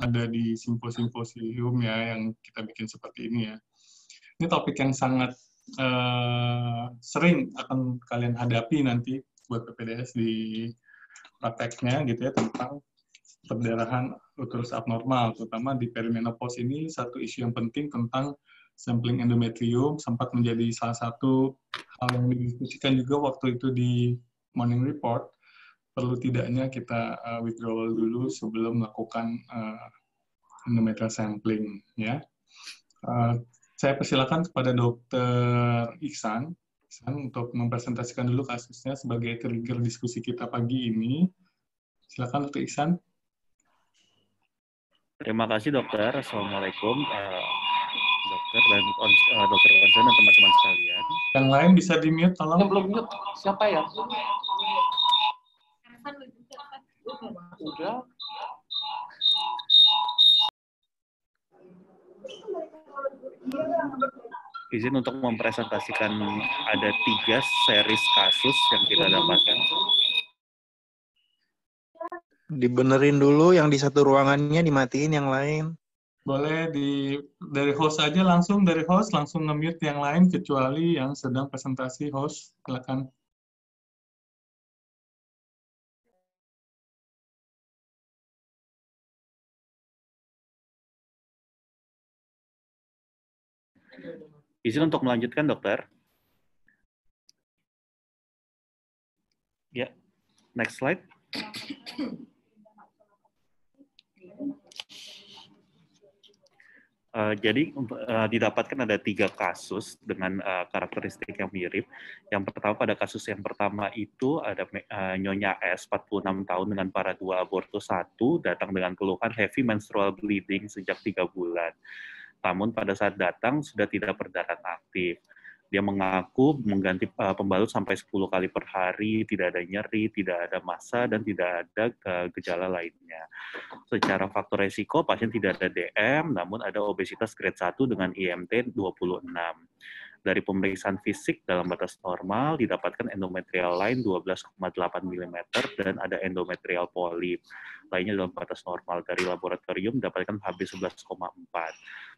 ada di simposium ya yang kita bikin seperti ini ya. Ini topik yang sangat uh, sering akan kalian hadapi nanti buat PPDS di prakteknya gitu ya tentang perdarahan uterus abnormal, terutama di perimenopause ini satu isu yang penting tentang sampling endometrium sempat menjadi salah satu hal yang didiskusikan juga waktu itu di morning report perlu tidaknya kita uh, withdrawal dulu sebelum melakukan uh, endometrial sampling ya. Uh, saya persilakan kepada Dokter Iksan, Iksan untuk mempresentasikan dulu kasusnya sebagai trigger diskusi kita pagi ini. Silakan Dokter Iksan. Terima kasih Dokter. Assalamualaikum. Uh, dokter dan uh, dokter konsen dan teman-teman sekalian. Yang lain bisa di mute tolong. Belum mute. Siapa ya? Udah. Izin untuk mempresentasikan ada tiga series kasus yang kita dapatkan. Dibenerin dulu yang di satu ruangannya dimatiin yang lain. Boleh di dari host aja langsung dari host langsung nge-mute yang lain kecuali yang sedang presentasi host silakan. Izin untuk melanjutkan, dokter. Ya, next slide. Uh, jadi uh, didapatkan ada tiga kasus dengan uh, karakteristik yang mirip. Yang pertama pada kasus yang pertama itu ada uh, Nyonya S 46 tahun dengan para dua abortus satu datang dengan keluhan heavy menstrual bleeding sejak tiga bulan namun pada saat datang sudah tidak berdarah aktif. Dia mengaku mengganti eh, pembalut sampai 10 kali per hari, tidak ada nyeri, tidak ada massa, dan tidak ada eh, gejala lainnya. Secara faktor resiko, pasien tidak ada DM, namun ada obesitas grade 1 dengan IMT 26 dari pemeriksaan fisik dalam batas normal didapatkan endometrial line 12,8 mm dan ada endometrial polip lainnya dalam batas normal dari laboratorium dapatkan Hb 11,4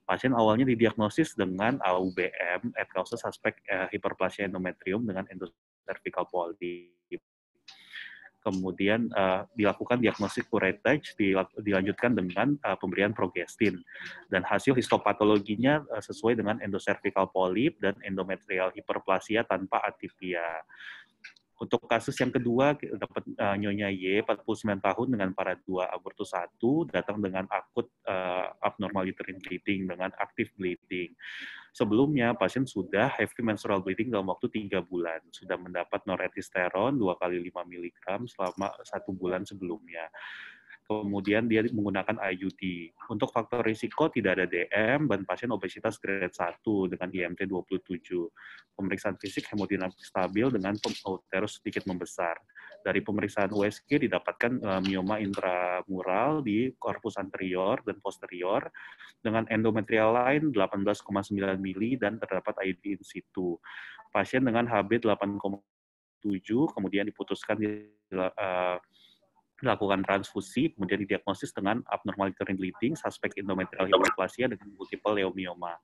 Pasien awalnya didiagnosis dengan AUBM, at causes suspect uh, eh, endometrium dengan endocervical polyp. Kemudian uh, dilakukan diagnosis curettage, dilanjutkan dengan uh, pemberian progestin. Dan hasil histopatologinya uh, sesuai dengan endocervical polyp dan endometrial hiperplasia tanpa atipia. Untuk kasus yang kedua dapat uh, Nyonya Y 49 tahun dengan para dua abortus satu datang dengan akut uh, abnormal uterine bleeding dengan active bleeding. Sebelumnya pasien sudah heavy menstrual bleeding dalam waktu tiga bulan, sudah mendapat noretisteron dua kali 5 mg selama satu bulan sebelumnya kemudian dia menggunakan IUD. Untuk faktor risiko tidak ada DM dan pasien obesitas grade 1 dengan IMT 27. Pemeriksaan fisik hemodinamik stabil dengan uterus oh, sedikit membesar. Dari pemeriksaan USG didapatkan uh, mioma intramural di korpus anterior dan posterior dengan endometrial line 18,9 mili dan terdapat ID in situ. Pasien dengan HB 8,7 kemudian diputuskan eh, dilakukan transfusi, kemudian didiagnosis dengan abnormal uterine bleeding, suspek endometrial hiperplasia dengan multiple leomioma.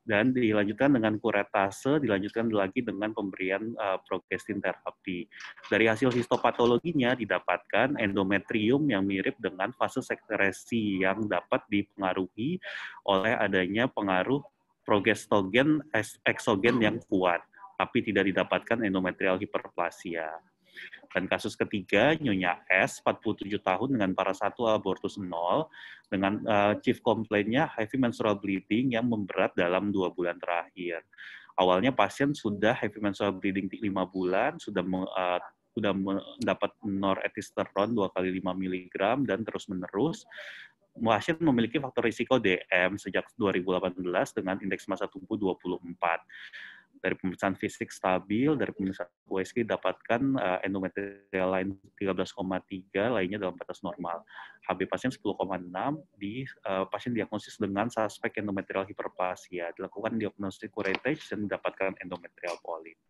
Dan dilanjutkan dengan kuretase, dilanjutkan lagi dengan pemberian uh, progestin terapi. Dari hasil histopatologinya didapatkan endometrium yang mirip dengan fase sekresi yang dapat dipengaruhi oleh adanya pengaruh progestogen eksogen yang kuat, tapi tidak didapatkan endometrial hiperplasia. Dan kasus ketiga Nyonya S 47 tahun dengan para satu abortus nol dengan uh, chief complaint-nya heavy menstrual bleeding yang memberat dalam dua bulan terakhir. Awalnya pasien sudah heavy menstrual bleeding lima bulan, sudah uh, sudah mendapat noretisteron 2 kali 5 mg dan terus-menerus pasien memiliki faktor risiko DM sejak 2018 dengan indeks masa tubuh 24 dari pemeriksaan fisik stabil, dari pemeriksaan USG dapatkan uh, endometrial lain 13,3, lainnya dalam batas normal. HB pasien 10,6 di uh, pasien diagnosis dengan suspek endometrial hiperplasia. Dilakukan diagnostik curettage dan mendapatkan endometrial polyp.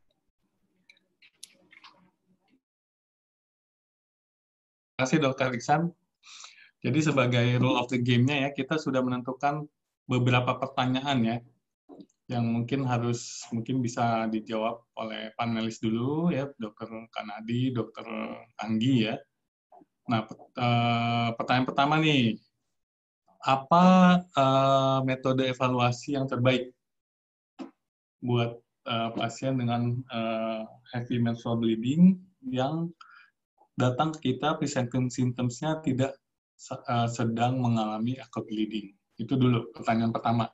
Terima kasih Dokter Iksan. Jadi sebagai rule of the game-nya ya, kita sudah menentukan beberapa pertanyaan ya yang mungkin harus mungkin bisa dijawab oleh panelis dulu ya dokter Kanadi, dokter Anggi ya. Nah eh, pertanyaan pertama nih apa eh, metode evaluasi yang terbaik buat eh, pasien dengan heavy menstrual bleeding yang datang ke kita presenting symptomsnya tidak sedang mengalami acute bleeding itu dulu pertanyaan pertama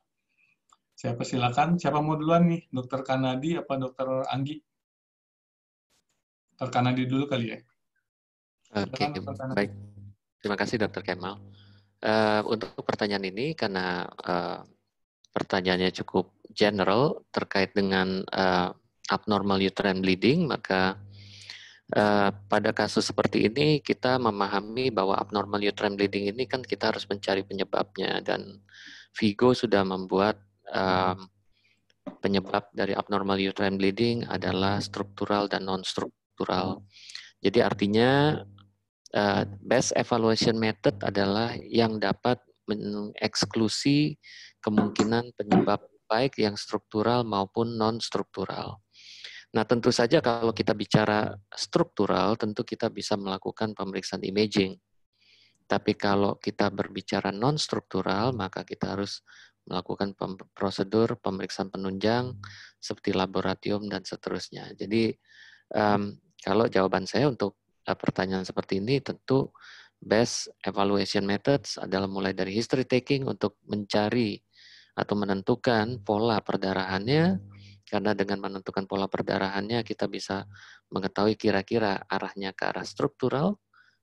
saya persilakan. Siapa mau duluan nih? Dokter Kanadi apa dokter Anggi? Dokter Kanadi dulu kali ya. Oke, okay, baik. Terima kasih dokter Kemal. Uh, untuk pertanyaan ini, karena uh, pertanyaannya cukup general terkait dengan uh, abnormal uterine bleeding, maka Uh, pada kasus seperti ini kita memahami bahwa abnormal uterine bleeding ini kan kita harus mencari penyebabnya dan Vigo sudah membuat um, penyebab dari abnormal uterine bleeding adalah struktural dan non-struktural. Jadi artinya uh, best evaluation method adalah yang dapat mengeksklusi kemungkinan penyebab baik yang struktural maupun non-struktural. Nah, tentu saja kalau kita bicara struktural, tentu kita bisa melakukan pemeriksaan imaging. Tapi kalau kita berbicara non-struktural, maka kita harus melakukan pem prosedur pemeriksaan penunjang seperti laboratorium dan seterusnya. Jadi um, kalau jawaban saya untuk uh, pertanyaan seperti ini tentu best evaluation methods adalah mulai dari history taking untuk mencari atau menentukan pola perdarahannya karena dengan menentukan pola perdarahannya kita bisa mengetahui kira-kira arahnya ke arah struktural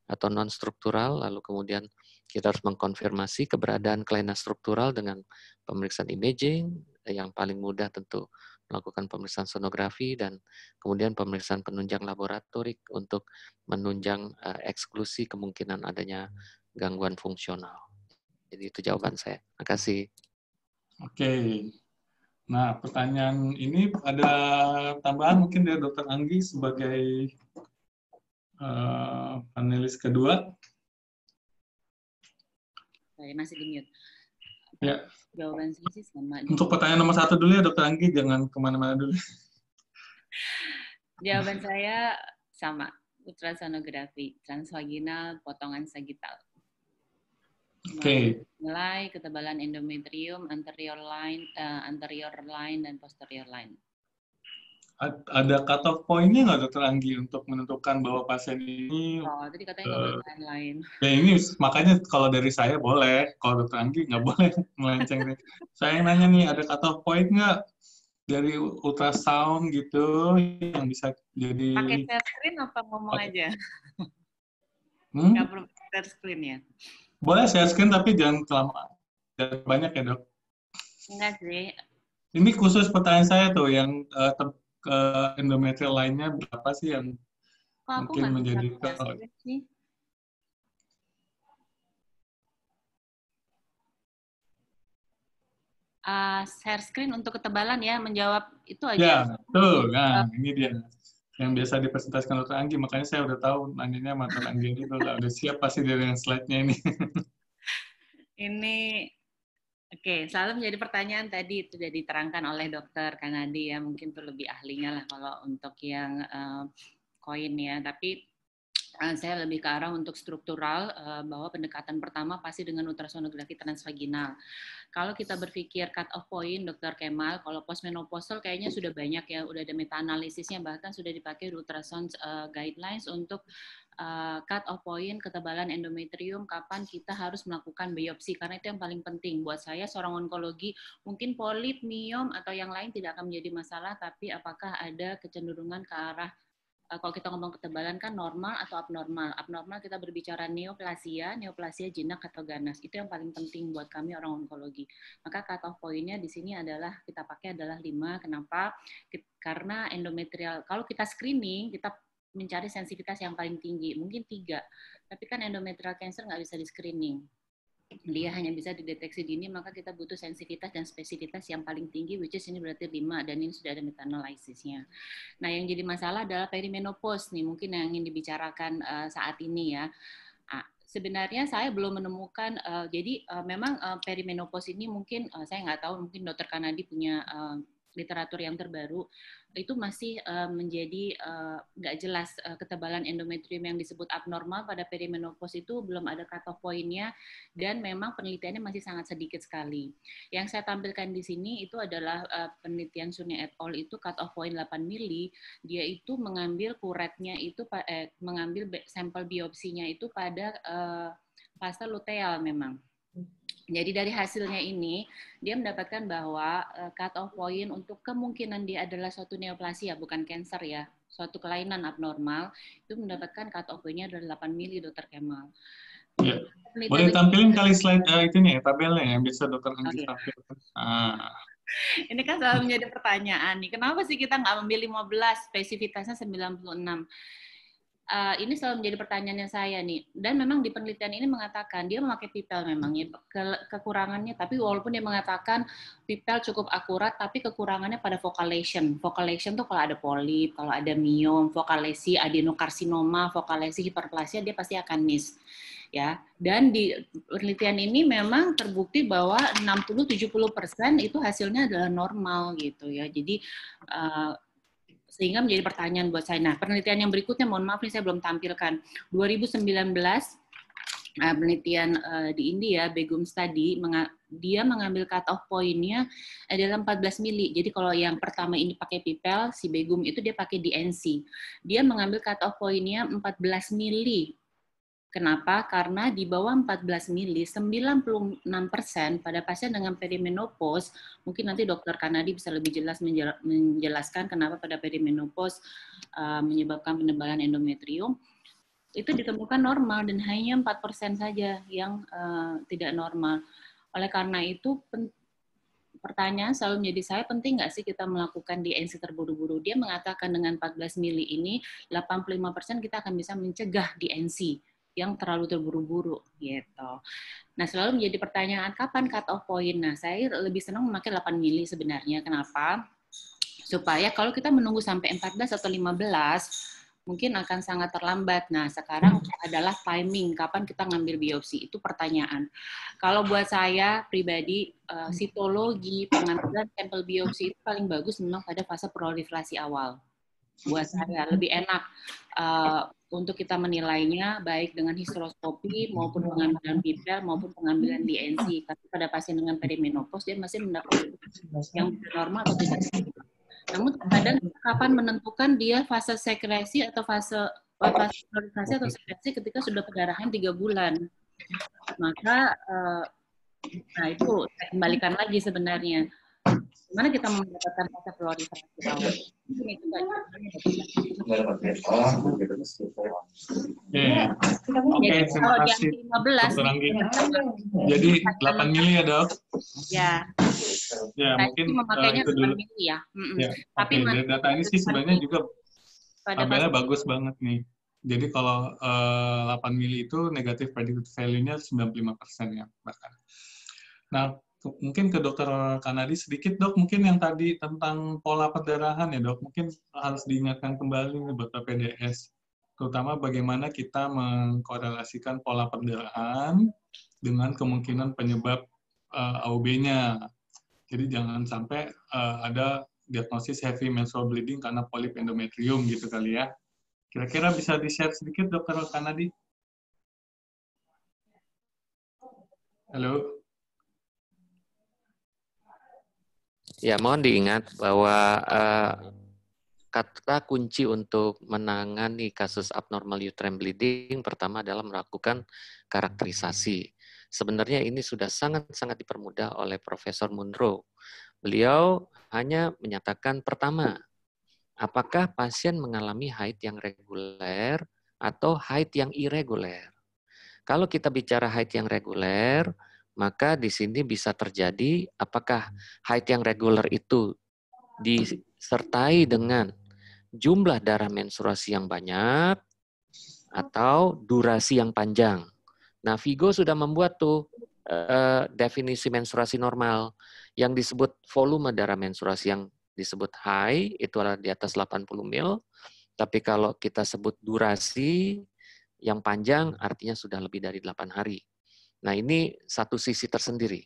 atau non struktural lalu kemudian kita harus mengkonfirmasi keberadaan kelainan struktural dengan pemeriksaan imaging yang paling mudah tentu melakukan pemeriksaan sonografi dan kemudian pemeriksaan penunjang laboratorik untuk menunjang eh, eksklusi kemungkinan adanya gangguan fungsional. Jadi itu jawaban saya. Terima kasih. Oke. Nah, pertanyaan ini ada tambahan mungkin dari Dr. Anggi sebagai Eh, panelis kedua. Saya masih di mute. Ya. Jawaban saya sih sama. Untuk pertanyaan nomor satu dulu ya, Dokter Anggi, jangan kemana-mana dulu. Jawaban saya sama, ultrasonografi, transvaginal, potongan sagital. Oke. Okay. Nilai ketebalan endometrium, anterior line, uh, anterior line dan posterior line ada cut off pointnya nggak dokter Anggi untuk menentukan bahwa pasien ini oh tadi katanya nggak uh, eh, lain-lain ya ini makanya kalau dari saya boleh kalau dokter Anggi nggak boleh melenceng saya nanya nih ada cut off point nggak dari ultrasound gitu yang bisa jadi pakai share screen apa ngomong okay. aja hmm? nggak perlu share screen ya boleh share screen tapi jangan kelamaan banyak ya dok enggak sih ini khusus pertanyaan saya tuh yang uh, ke endometrial lainnya berapa sih yang oh, mungkin menjadi kalau Uh, share screen untuk ketebalan ya menjawab itu aja. Ya, betul. Nah, ini dia yang biasa dipresentasikan oleh Anggi, makanya saya udah tahu nanyanya mata Anggi ini udah siap pasti dari yang slide-nya ini. ini Oke, selalu menjadi pertanyaan tadi itu sudah diterangkan oleh dokter Kanadi ya, mungkin tuh lebih ahlinya lah kalau untuk yang koin uh, ya. Tapi saya lebih ke arah untuk struktural eh, bahwa pendekatan pertama pasti dengan ultrasonografi transvaginal. Kalau kita berpikir cut off point, Dokter Kemal, kalau postmenopausal kayaknya sudah banyak ya, udah ada meta analisisnya bahkan sudah dipakai di ultrasound eh, guidelines untuk eh, cut off point ketebalan endometrium kapan kita harus melakukan biopsi karena itu yang paling penting buat saya seorang onkologi mungkin polip miom atau yang lain tidak akan menjadi masalah tapi apakah ada kecenderungan ke arah Eh, kalau kita ngomong ketebalan kan normal atau abnormal. Abnormal kita berbicara neoplasia, neoplasia jinak atau ganas. Itu yang paling penting buat kami orang onkologi. Maka cut off di sini adalah kita pakai adalah 5. Kenapa? Karena endometrial. Kalau kita screening, kita mencari sensitivitas yang paling tinggi, mungkin tiga. Tapi kan endometrial cancer nggak bisa di screening dia hanya bisa dideteksi dini, maka kita butuh sensitivitas dan spesifitas yang paling tinggi, which is ini berarti 5, dan ini sudah ada metanalisisnya. Nah, yang jadi masalah adalah perimenopause nih, mungkin yang ingin dibicarakan uh, saat ini ya. Ah, sebenarnya saya belum menemukan, uh, jadi uh, memang uh, perimenopause ini mungkin, uh, saya nggak tahu, mungkin dokter Kanadi punya uh, literatur yang terbaru, itu masih uh, menjadi eh, nggak uh, jelas uh, ketebalan endometrium yang disebut abnormal pada perimenopause itu belum ada cutoff point-nya dan memang penelitiannya masih sangat sedikit sekali. Yang saya tampilkan di sini itu adalah uh, penelitian Sunni et al itu cutoff point 8 mili, dia itu mengambil kuretnya itu eh, mengambil sampel biopsinya itu pada uh, fase luteal memang jadi dari hasilnya ini, dia mendapatkan bahwa eh, cut off point untuk kemungkinan dia adalah suatu neoplasia, bukan cancer ya, suatu kelainan abnormal, itu mendapatkan cut off point-nya adalah 8 mili, Dokter Kemal. Ya. Boleh tampilin kali slide uh, itunya nih ya, tabelnya yang bisa dokter Anggi okay. tampilkan. Ah. Ini kan selalu menjadi pertanyaan nih, kenapa sih kita nggak memilih 15, spesifitasnya 96? uh, ini selalu menjadi pertanyaannya saya nih. Dan memang di penelitian ini mengatakan dia memakai pipel memang ya ke, kekurangannya. Tapi walaupun dia mengatakan pipel cukup akurat, tapi kekurangannya pada vocalization. Vocalization tuh kalau ada polip, kalau ada miom, vokalesi adenokarsinoma, vokalesi hiperplasia dia pasti akan miss ya. Dan di penelitian ini memang terbukti bahwa 60-70% itu hasilnya adalah normal gitu ya. Jadi uh, sehingga menjadi pertanyaan buat saya. Nah, penelitian yang berikutnya, mohon maaf nih saya belum tampilkan. 2019 uh, eh, penelitian eh, di India, Begum Study, dia mengambil cut off poinnya adalah eh, 14 mili. Jadi kalau yang pertama ini pakai pipel, si Begum itu dia pakai DNC. Dia mengambil cut off poinnya 14 mili Kenapa? Karena di bawah 14 mili, 96 persen pada pasien dengan perimenopause, mungkin nanti dokter Kanadi bisa lebih jelas menjelaskan kenapa pada perimenopause uh, menyebabkan penebalan endometrium, itu ditemukan normal dan hanya 4 persen saja yang uh, tidak normal. Oleh karena itu, pertanyaan selalu menjadi saya, penting nggak sih kita melakukan DNC terburu-buru? Dia mengatakan dengan 14 mili ini, 85 persen kita akan bisa mencegah DNC yang terlalu terburu-buru gitu. Nah, selalu menjadi pertanyaan kapan cut off point. Nah, saya lebih senang memakai 8 mili sebenarnya. Kenapa? Supaya kalau kita menunggu sampai 14 atau 15 mungkin akan sangat terlambat. Nah, sekarang adalah timing kapan kita ngambil biopsi itu pertanyaan. Kalau buat saya pribadi eh, hmm. sitologi pengambilan sampel biopsi itu paling bagus memang pada fase proliferasi awal buat saya lebih enak uh, untuk kita menilainya baik dengan histeroskopi maupun pengambilan piper maupun pengambilan DNC. Tapi pada pasien dengan perimenopause dia masih mendapat yang normal atau tidak. Namun kadang kapan menentukan dia fase sekresi atau fase eh, fase atau sekresi ketika sudah pendarahan tiga bulan. Maka uh, nah itu saya kembalikan lagi sebenarnya Gimana kita mendapatkan rasa prioritas di awal? Ya, hmm, ini juga Oke, terima kasih. Jadi 8 mili ya dok? Ya. Ya, nah, mungkin itu memakainya uh, itu dulu. mili ya. Mm ya. Tapi Dari data ini sih sebenarnya juga tabelnya bagus banget nih. Jadi kalau uh, 8 mili itu negatif predicted value-nya 95% ya bahkan. Nah, mungkin ke dokter Kanadi sedikit dok mungkin yang tadi tentang pola perdarahan ya dok mungkin harus diingatkan kembali nih buat PDS terutama bagaimana kita mengkorelasikan pola perdarahan dengan kemungkinan penyebab uh, eh, AUB-nya jadi jangan sampai uh, ada diagnosis heavy menstrual bleeding karena polip endometrium gitu kali ya kira-kira bisa di share sedikit dokter Kanadi halo Ya, mohon diingat bahwa uh, kata kunci untuk menangani kasus abnormal uterine bleeding pertama adalah melakukan karakterisasi. Sebenarnya ini sudah sangat-sangat dipermudah oleh Profesor Munro. Beliau hanya menyatakan pertama, apakah pasien mengalami haid yang reguler atau haid yang irreguler. Kalau kita bicara haid yang reguler, maka di sini bisa terjadi apakah hmm. haid yang reguler itu disertai dengan jumlah darah menstruasi yang banyak atau durasi yang panjang. Nah, Vigo sudah membuat tuh uh, definisi menstruasi normal yang disebut volume darah menstruasi yang disebut high itu adalah di atas 80 mil, Tapi kalau kita sebut durasi yang panjang artinya sudah lebih dari 8 hari. Nah ini satu sisi tersendiri.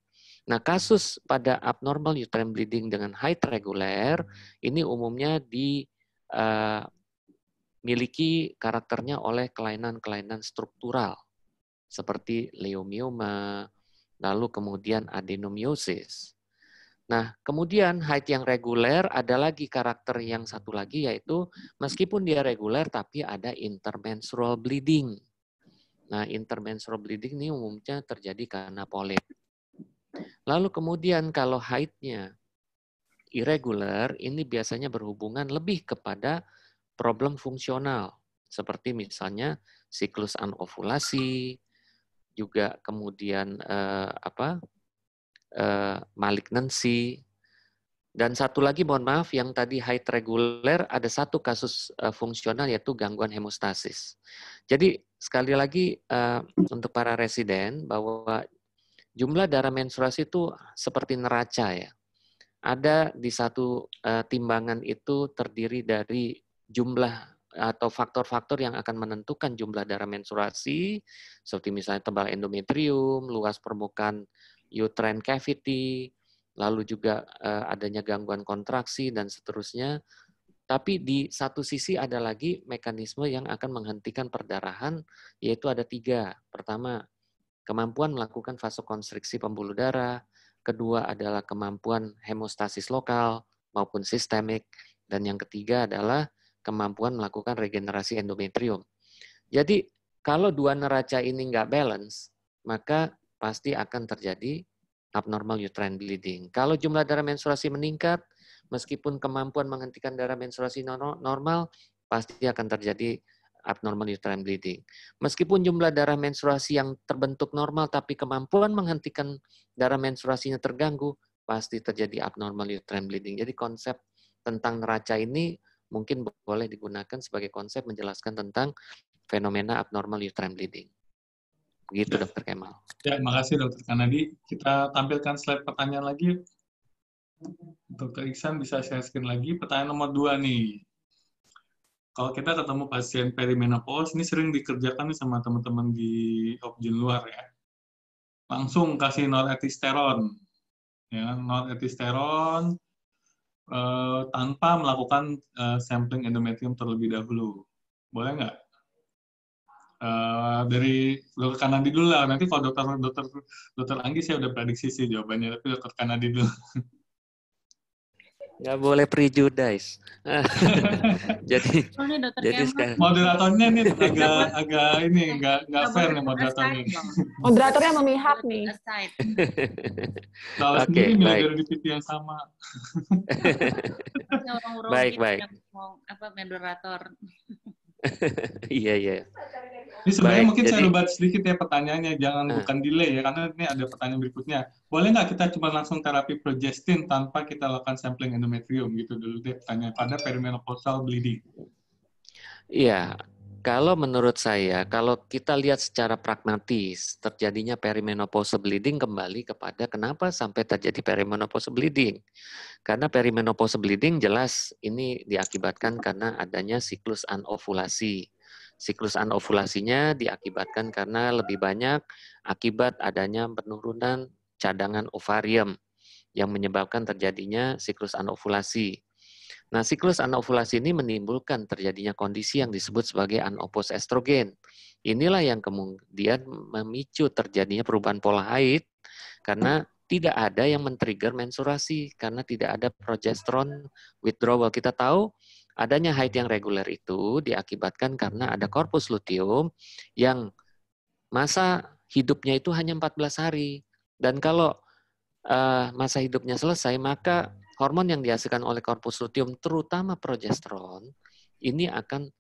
Nah kasus pada abnormal uterine bleeding dengan height reguler ini umumnya dimiliki eh, karakternya oleh kelainan-kelainan struktural seperti leiomyoma lalu kemudian adenomiosis. Nah, kemudian height yang reguler ada lagi karakter yang satu lagi yaitu meskipun dia reguler tapi ada intermenstrual bleeding. Nah, intermenstrual bleeding ini umumnya terjadi karena polip. Lalu kemudian kalau haidnya irregular, ini biasanya berhubungan lebih kepada problem fungsional. Seperti misalnya siklus anovulasi, juga kemudian eh, apa eh, malignancy, dan satu lagi mohon maaf yang tadi high reguler ada satu kasus uh, fungsional yaitu gangguan hemostasis. Jadi sekali lagi uh, untuk para residen bahwa jumlah darah menstruasi itu seperti neraca ya. Ada di satu uh, timbangan itu terdiri dari jumlah atau faktor-faktor yang akan menentukan jumlah darah menstruasi seperti misalnya tebal endometrium, luas permukaan uterine cavity, lalu juga eh, adanya gangguan kontraksi dan seterusnya. Tapi di satu sisi ada lagi mekanisme yang akan menghentikan perdarahan, yaitu ada tiga. Pertama, kemampuan melakukan vasokonstriksi pembuluh darah. Kedua adalah kemampuan hemostasis lokal maupun sistemik. Dan yang ketiga adalah kemampuan melakukan regenerasi endometrium. Jadi kalau dua neraca ini nggak balance, maka pasti akan terjadi abnormal uterine bleeding. Kalau jumlah darah menstruasi meningkat, meskipun kemampuan menghentikan darah menstruasi normal, pasti akan terjadi abnormal uterine bleeding. Meskipun jumlah darah menstruasi yang terbentuk normal, tapi kemampuan menghentikan darah menstruasinya terganggu, pasti terjadi abnormal uterine bleeding. Jadi konsep tentang neraca ini mungkin boleh digunakan sebagai konsep menjelaskan tentang fenomena abnormal uterine bleeding. Begitu ya. Dokter Kemal. Ya, makasih Dokter Kanadi. Kita tampilkan slide pertanyaan lagi. Dokter Iksan bisa share screen lagi. Pertanyaan nomor dua nih. Kalau kita ketemu pasien perimenopause, ini sering dikerjakan sama teman-teman di opjin luar ya. Langsung kasih noretisteron. Ya, noretisteron eh, tanpa melakukan eh, sampling endometrium terlebih dahulu. Boleh nggak? Eh, dari dokter Kanadi dulu lah. Nanti kalau dokter dokter dokter Anggi saya udah prediksi sih jawabannya, tapi dokter Kanadi dulu. Gak boleh prejudice. jadi, jadi sekarang. moderatornya nih agak agak ini nggak nggak fair nih moderatornya. moderatornya memihak nih. Kalau okay, sendiri baik. dari TV yang sama. baik gitu baik. Apa moderator? Iya iya. Ini sebenarnya Baik, mungkin jadi... saya rubah sedikit ya pertanyaannya, jangan uh. bukan delay ya, karena ini ada pertanyaan berikutnya. Boleh nggak kita cuma langsung terapi progestin tanpa kita lakukan sampling endometrium gitu dulu deh pertanyaan pada perimenopausal bleeding? Iya, kalau menurut saya, kalau kita lihat secara pragmatis, terjadinya perimenopause bleeding kembali kepada kenapa sampai terjadi perimenopause bleeding. Karena perimenopause bleeding jelas ini diakibatkan karena adanya siklus anovulasi. Siklus anovulasinya diakibatkan karena lebih banyak akibat adanya penurunan cadangan ovarium yang menyebabkan terjadinya siklus anovulasi. Nah, siklus anovulasi ini menimbulkan terjadinya kondisi yang disebut sebagai anopos estrogen. Inilah yang kemudian memicu terjadinya perubahan pola haid karena tidak ada yang men-trigger mensurasi karena tidak ada progesteron withdrawal. Kita tahu adanya haid yang reguler itu diakibatkan karena ada korpus luteum yang masa hidupnya itu hanya 14 hari. Dan kalau eh, masa hidupnya selesai, maka hormon yang dihasilkan oleh korpus luteum, terutama progesteron, ini akan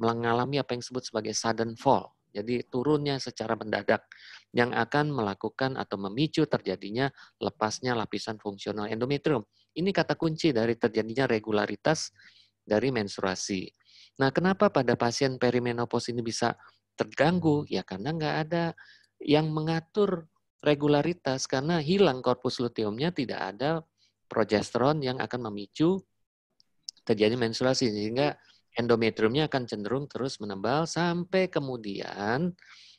mengalami apa yang disebut sebagai sudden fall. Jadi turunnya secara mendadak yang akan melakukan atau memicu terjadinya lepasnya lapisan fungsional endometrium. Ini kata kunci dari terjadinya regularitas dari menstruasi. Nah, kenapa pada pasien perimenopause ini bisa terganggu? Ya karena nggak ada yang mengatur regularitas karena hilang korpus luteumnya tidak ada progesteron yang akan memicu terjadi menstruasi sehingga endometriumnya akan cenderung terus menebal sampai kemudian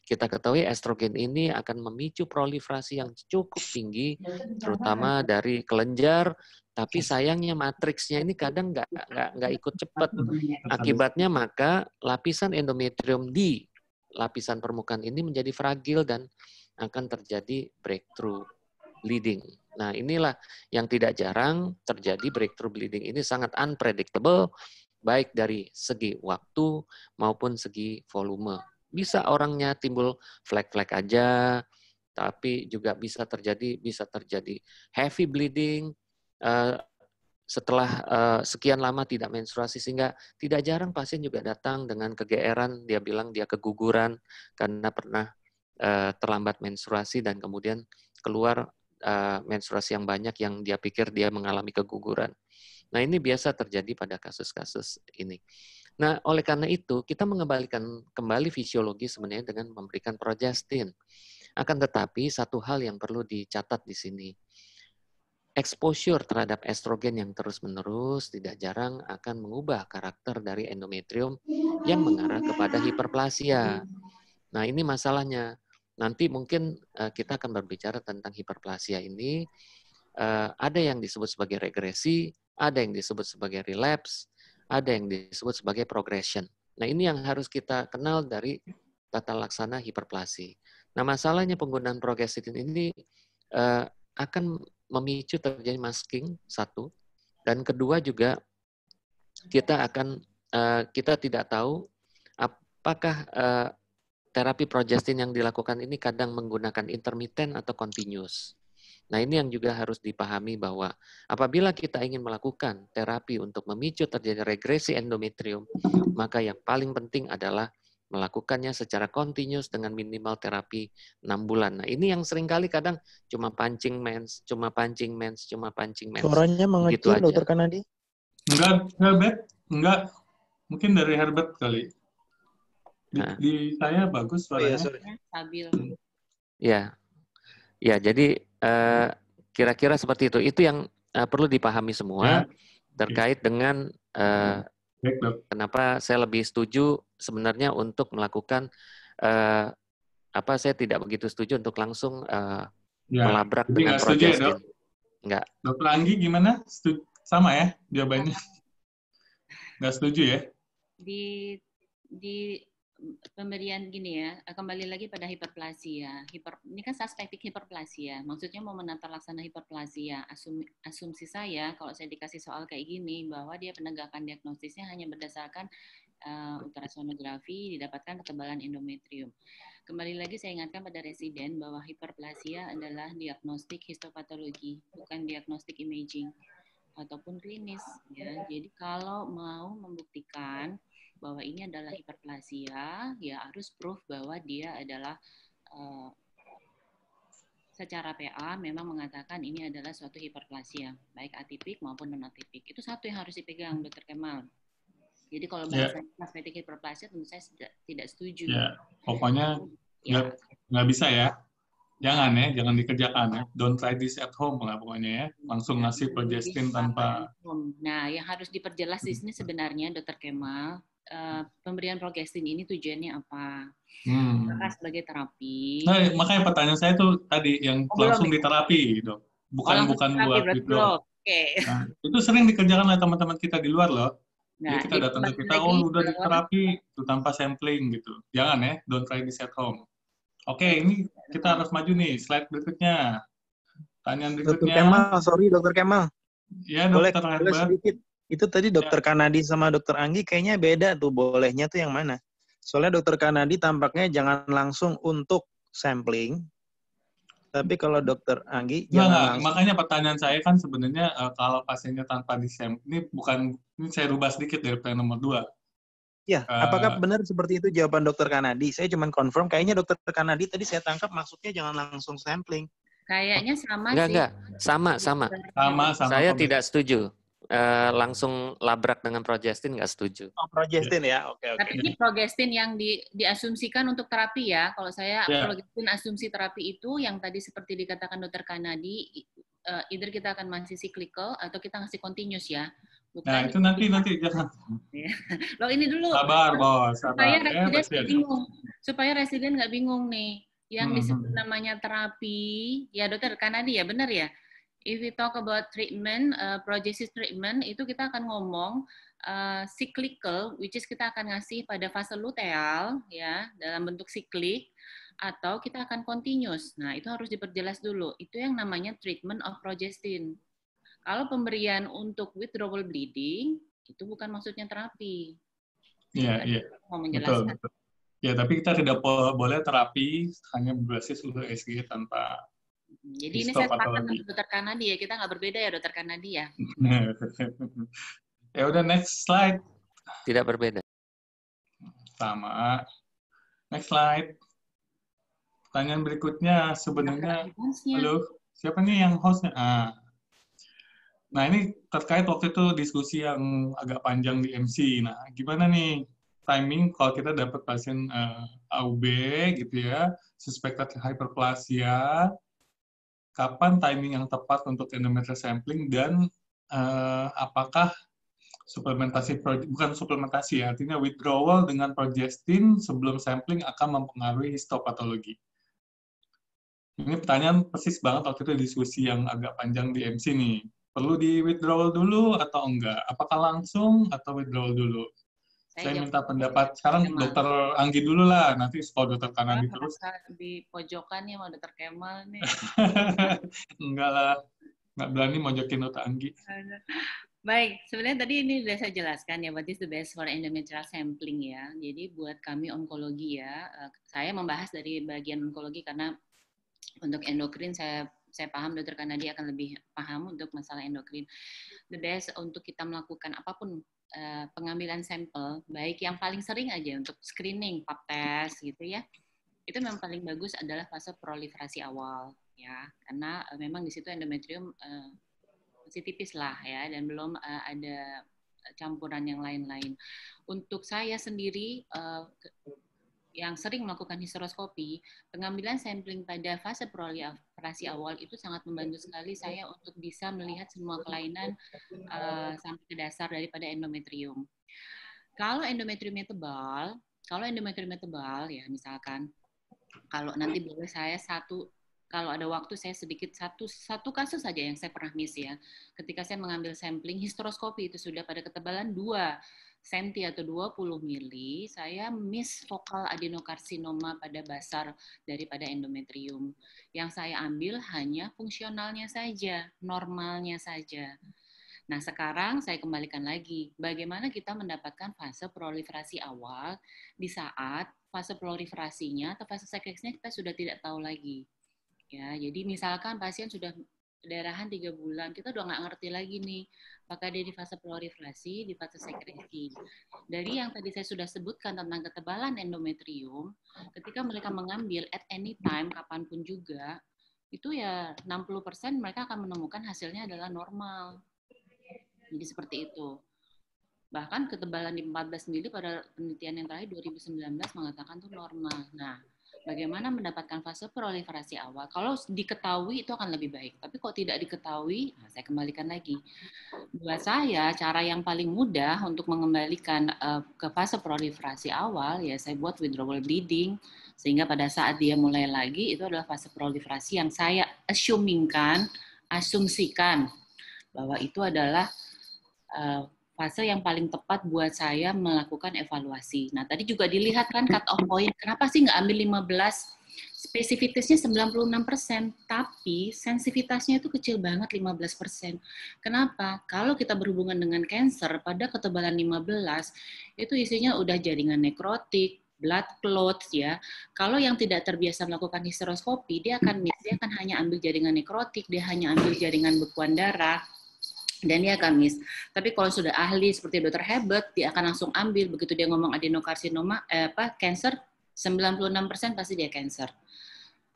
kita ketahui estrogen ini akan memicu proliferasi yang cukup tinggi, terutama dari kelenjar. Tapi sayangnya matriksnya ini kadang nggak ikut cepat. Akibatnya maka lapisan endometrium di lapisan permukaan ini menjadi fragil dan akan terjadi breakthrough bleeding. Nah inilah yang tidak jarang terjadi breakthrough bleeding ini sangat unpredictable baik dari segi waktu maupun segi volume. Bisa orangnya timbul flek-flek aja, tapi juga bisa terjadi bisa terjadi heavy bleeding uh, setelah uh, sekian lama tidak menstruasi sehingga tidak jarang pasien juga datang dengan kegeeran dia bilang dia keguguran karena pernah uh, terlambat menstruasi dan kemudian keluar uh, menstruasi yang banyak yang dia pikir dia mengalami keguguran. Nah, ini biasa terjadi pada kasus-kasus ini. Nah, oleh karena itu, kita mengembalikan kembali fisiologi sebenarnya dengan memberikan progestin. Akan tetapi, satu hal yang perlu dicatat di sini. Exposure terhadap estrogen yang terus-menerus tidak jarang akan mengubah karakter dari endometrium yang mengarah kepada hiperplasia. Nah, ini masalahnya. Nanti mungkin eh, kita akan berbicara tentang hiperplasia ini. Eh, ada yang disebut sebagai regresi, ada yang disebut sebagai relapse, ada yang disebut sebagai progression. Nah, ini yang harus kita kenal dari tata laksana hiperplasi. Nah, masalahnya penggunaan progestin ini uh, akan memicu terjadi masking satu dan kedua juga kita akan uh, kita tidak tahu apakah uh, terapi progestin yang dilakukan ini kadang menggunakan intermittent atau continuous. Nah, ini yang juga harus dipahami bahwa apabila kita ingin melakukan terapi untuk memicu terjadi regresi endometrium, maka yang paling penting adalah melakukannya secara kontinus dengan minimal terapi 6 bulan. Nah, ini yang seringkali kadang cuma pancing mens, cuma pancing mens, cuma pancing mens. Suaranya mengecil, gitu Dokter Kanadi. Enggak, Herbert. Enggak. Mungkin dari Herbert kali. Di, nah. di saya bagus suaranya. Oh, ya, sorry. Stabil. Ya, Ya, jadi kira eh, kira-kira seperti itu. Itu yang uh, perlu dipahami semua ya. terkait dengan uh, kenapa saya lebih setuju sebenarnya untuk melakukan uh, apa saya tidak begitu setuju untuk langsung uh, ya. melabrak Jadi dengan proyek ya, dok. Enggak. Gitu. Dok Langgi gimana? Setuju. Sama ya jawabannya? Enggak setuju ya? Di di pemberian gini ya, eh, kembali lagi pada hiperplasia. Hiper, ini kan suspektik hiperplasia. Maksudnya mau menata laksana hiperplasia. Asum, asumsi saya kalau saya dikasih soal kayak gini bahwa dia penegakan diagnosisnya hanya berdasarkan uh, ultrasonografi didapatkan ketebalan endometrium. Kembali lagi saya ingatkan pada residen bahwa hiperplasia adalah diagnostik histopatologi, bukan diagnostik imaging ataupun klinis ya. Jadi kalau mau membuktikan bahwa ini adalah hiperplasia, ya harus proof bahwa dia adalah uh, secara PA memang mengatakan ini adalah suatu hiperplasia, baik atipik maupun non-atipik. Itu satu yang harus dipegang, Dokter Kemal. Jadi kalau ya. bahasa yeah. kosmetik hiperplasia tentu saya tidak, tidak setuju. Yeah. Pokoknya ya. nggak ya. bisa ya. Jangan ya, jangan dikerjakan ya. Don't try this at home lah pokoknya ya. Langsung ngasih progestin tanpa... Nah, yang harus diperjelas di sini sebenarnya, Dokter Kemal, Eh, pemberian progestin ini tujuannya apa? Hmm. Apakah sebagai terapi? Nah, makanya pertanyaan saya tuh tadi yang oh, langsung belum, di terapi gitu. Bukan oh, bukan terapi, buat gitu. Oke. Okay. Nah, itu sering dikerjakan oleh teman-teman kita di luar loh. Nah, Jadi kita datang ke kita, oh udah di terapi itu tanpa sampling gitu. Jangan ya, don't try this at home. Oke, okay, ini kita harus maju nih. Slide berikutnya. Pertanyaan berikutnya. Dokter Kemal, sorry Dokter Kemal. Ya, Dokter boleh, Boleh sedikit, itu tadi ya. dokter ya. Kanadi sama dokter Anggi kayaknya beda tuh bolehnya tuh yang mana? Soalnya dokter Kanadi tampaknya jangan langsung untuk sampling, tapi kalau dokter Anggi nah, jangan nah, langsung. Makanya pertanyaan saya kan sebenarnya uh, kalau pasiennya tanpa disampling, ini bukan ini saya rubah sedikit dari pertanyaan nomor dua. Ya, uh, apakah benar seperti itu jawaban dokter Kanadi? Saya cuma confirm, kayaknya dokter Kanadi tadi saya tangkap maksudnya jangan langsung sampling. Kayaknya sama enggak, sih. Enggak, sama, sama. Sama, sama. Saya komis. tidak setuju uh, langsung labrak dengan progestin nggak setuju. Oh, progestin ya, oke okay, Okay. Tapi ini progestin yang di, diasumsikan untuk terapi ya. Kalau saya yeah. progestin asumsi terapi itu yang tadi seperti dikatakan dokter Kanadi, uh, either kita akan masih cyclical atau kita ngasih continuous ya. Bukan nah itu nanti nanti jangan. Lo ini dulu. Sabar bos. Supaya residen eh, bingung. Supaya residen nggak bingung nih. Yang disebut hmm. namanya terapi, ya dokter Kanadi ya benar ya if we talk about treatment, uh, progesis treatment itu kita akan ngomong uh, cyclical, which is kita akan ngasih pada fase luteal ya dalam bentuk siklik atau kita akan continuous. Nah itu harus diperjelas dulu. Itu yang namanya treatment of progestin. Kalau pemberian untuk withdrawal bleeding itu bukan maksudnya terapi. Iya iya. Mau menjelaskan. Betul, betul. Ya tapi kita tidak boleh terapi hanya berbasis untuk SG tanpa jadi ini saya sepakat dengan dokter Kanadi ya, kita nggak berbeda ya dokter Kanadi ya. ya udah next slide. Tidak berbeda. Sama. Next slide. Pertanyaan berikutnya sebenarnya, halo, siapa nih yang hostnya? Ah. Nah ini terkait waktu itu diskusi yang agak panjang di MC. Nah gimana nih timing kalau kita dapat pasien uh, eh, AUB gitu ya, suspected hyperplasia, kapan timing yang tepat untuk endometrial sampling dan uh, apakah suplementasi bukan suplementasi ya, artinya withdrawal dengan progestin sebelum sampling akan mempengaruhi histopatologi. Ini pertanyaan persis banget waktu itu diskusi yang agak panjang di MC nih. Perlu di withdrawal dulu atau enggak? Apakah langsung atau withdrawal dulu? Nah, saya, iya. minta pendapat sekarang Kemal. Iya, dokter Anggi dulu lah nanti kalau dokter Kanandi terus di pojokan ya mau dokter Kemal nih enggak lah nggak berani mojokin dokter Anggi baik sebenarnya tadi ini sudah saya jelaskan ya berarti is the best for endometrial sampling ya jadi buat kami onkologi ya eh, saya membahas dari bagian onkologi karena untuk endokrin saya saya paham dokter Kanadi akan lebih paham untuk masalah endokrin. The best untuk kita melakukan apapun Eh, pengambilan sampel, baik yang paling sering aja untuk screening, pap test gitu ya, itu memang paling bagus adalah fase proliferasi awal ya, karena eh, memang di situ endometrium uh, masih tipis lah ya, dan belum ada campuran yang lain-lain. Untuk saya sendiri yang sering melakukan histeroskopi, pengambilan sampling pada fase proli operasi awal itu sangat membantu sekali saya untuk bisa melihat semua kelainan uh, sampai ke dasar daripada endometrium. Kalau endometriumnya tebal, kalau endometriumnya tebal ya misalkan kalau nanti boleh saya satu kalau ada waktu saya sedikit satu satu kasus saja yang saya pernah miss ya. Ketika saya mengambil sampling histeroskopi itu sudah pada ketebalan dua cm atau 20 mili, saya miss vokal adenokarsinoma pada basar daripada endometrium. Yang saya ambil hanya fungsionalnya saja, normalnya saja. Nah, sekarang saya kembalikan lagi. Bagaimana kita mendapatkan fase proliferasi awal di saat fase proliferasinya atau fase seksnya kita sudah tidak tahu lagi. Ya, jadi misalkan pasien sudah darahan tiga bulan kita udah nggak ngerti lagi nih apakah dia di fase proliferasi di fase sekresi dari yang tadi saya sudah sebutkan tentang ketebalan endometrium ketika mereka mengambil at any time kapanpun juga itu ya 60% mereka akan menemukan hasilnya adalah normal jadi seperti itu bahkan ketebalan di 14 mili pada penelitian yang terakhir 2019 mengatakan itu normal nah bagaimana mendapatkan fase proliferasi awal. Kalau diketahui itu akan lebih baik, tapi kok tidak diketahui, nah saya kembalikan lagi. Buat saya, cara yang paling mudah untuk mengembalikan uh, ke fase proliferasi awal, ya saya buat withdrawal bleeding, sehingga pada saat dia mulai lagi, itu adalah fase proliferasi yang saya assumingkan, asumsikan, bahwa itu adalah uh, fase yang paling tepat buat saya melakukan evaluasi. Nah, tadi juga dilihat kan cut off point, kenapa sih nggak ambil 15? Spesifitasnya 96%, tapi sensitivitasnya itu kecil banget 15%. Kenapa? Kalau kita berhubungan dengan cancer, pada ketebalan 15, itu isinya udah jaringan nekrotik, blood clot ya. Kalau yang tidak terbiasa melakukan histeroskopi, dia akan dia akan hanya ambil jaringan nekrotik, dia hanya ambil jaringan bekuan darah, dan dia akan miss. Tapi kalau sudah ahli seperti dokter hebat, dia akan langsung ambil begitu dia ngomong adenokarsinoma eh, apa cancer 96% pasti dia cancer.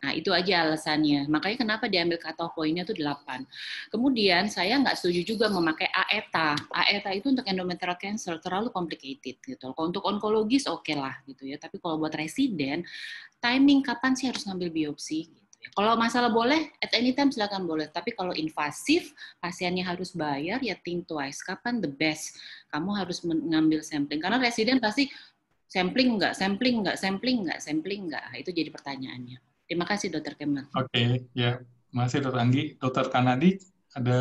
Nah, itu aja alasannya. Makanya kenapa diambil kato poinnya itu 8. Kemudian saya nggak setuju juga memakai AETA. AETA itu untuk endometrial cancer terlalu complicated gitu. Kalau untuk onkologis oke okay lah gitu ya, tapi kalau buat residen timing kapan sih harus ngambil biopsi? Kalau masalah boleh, at any time silakan boleh. Tapi kalau invasif, pasiennya harus bayar, ya think twice. Kapan the best? Kamu harus mengambil sampling. Karena residen pasti sampling nggak, sampling nggak, sampling nggak, sampling nggak. Nah, itu jadi pertanyaannya. Terima kasih, Dokter Kemal. Oke, okay, ya. Masih Dokter Anggi. Dokter Kanadi, ada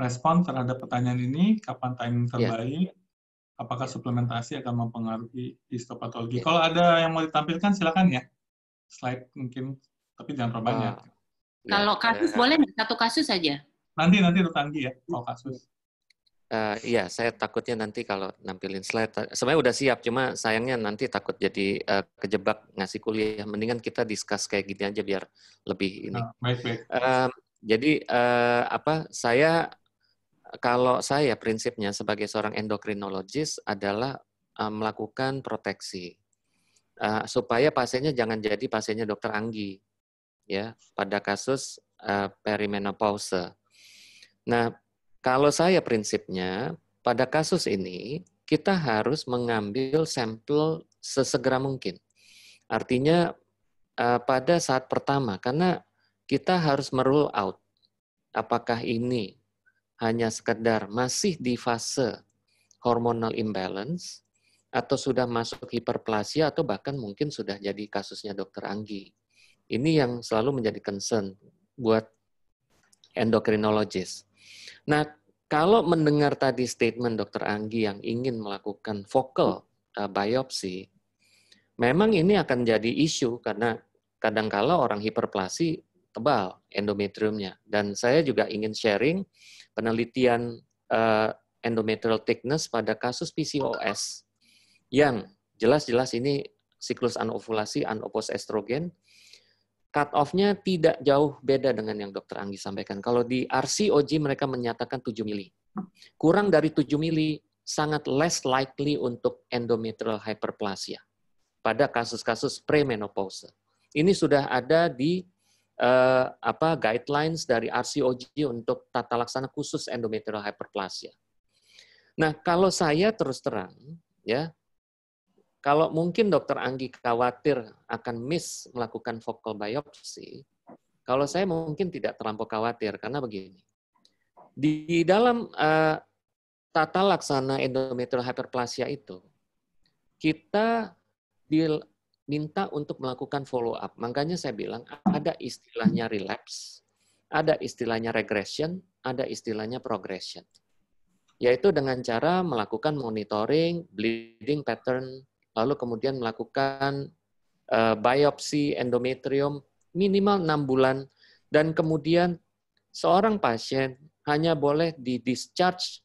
respon terhadap pertanyaan ini? Kapan timing ya. terbaik? Yeah. Apakah suplementasi akan mempengaruhi histopatologi? Yeah. Kalau ada yang mau ditampilkan, silakan ya. Slide mungkin tapi jangan terlalu banyak. Oh. Ya, ya, ya. ya, kalau kasus ya. boleh satu kasus saja. Nanti nanti tetanggi ya kalau kasus. Uh, iya, saya takutnya nanti kalau nampilin slide, eh, sebenarnya udah siap, cuma sayangnya nanti takut jadi uh, kejebak ngasih kuliah. Mendingan kita diskus kayak gini aja biar lebih ini. Uh, baik, baik. Uh, jadi uh, apa? Saya kalau saya prinsipnya sebagai seorang endokrinologis adalah uh, melakukan proteksi uh, supaya pasiennya jangan jadi pasiennya dokter Anggi ya pada kasus uh, eh, perimenopause. Nah, kalau saya prinsipnya pada kasus ini kita harus mengambil sampel sesegera mungkin. Artinya uh, pada saat pertama karena kita harus merule out apakah ini hanya sekedar masih di fase hormonal imbalance atau sudah masuk hiperplasia atau bahkan mungkin sudah jadi kasusnya dokter Anggi. Ini yang selalu menjadi concern buat endokrinologis. Nah, kalau mendengar tadi statement Dr. Anggi yang ingin melakukan vokal uh, eh, biopsi, memang ini akan jadi isu karena kadangkala orang hiperplasi tebal endometriumnya. Dan saya juga ingin sharing penelitian uh, endometrial thickness pada kasus PCOS yang jelas-jelas ini siklus anovulasi, anopos estrogen, cut off-nya tidak jauh beda dengan yang dokter Anggi sampaikan. Kalau di RCOG mereka menyatakan 7 mili. Kurang dari 7 mili sangat less likely untuk endometrial hyperplasia pada kasus-kasus premenopause. Ini sudah ada di uh, apa guidelines dari RCOG untuk tata laksana khusus endometrial hyperplasia. Nah, kalau saya terus terang ya kalau mungkin dokter Anggi khawatir akan miss melakukan vokal biopsi, kalau saya mungkin tidak terlampau khawatir karena begini. Di dalam uh, tata laksana endometrial hyperplasia itu, kita diminta untuk melakukan follow up. Makanya saya bilang ada istilahnya relapse, ada istilahnya regression, ada istilahnya progression yaitu dengan cara melakukan monitoring bleeding pattern lalu kemudian melakukan uh, biopsi endometrium minimal enam bulan, dan kemudian seorang pasien hanya boleh di discharge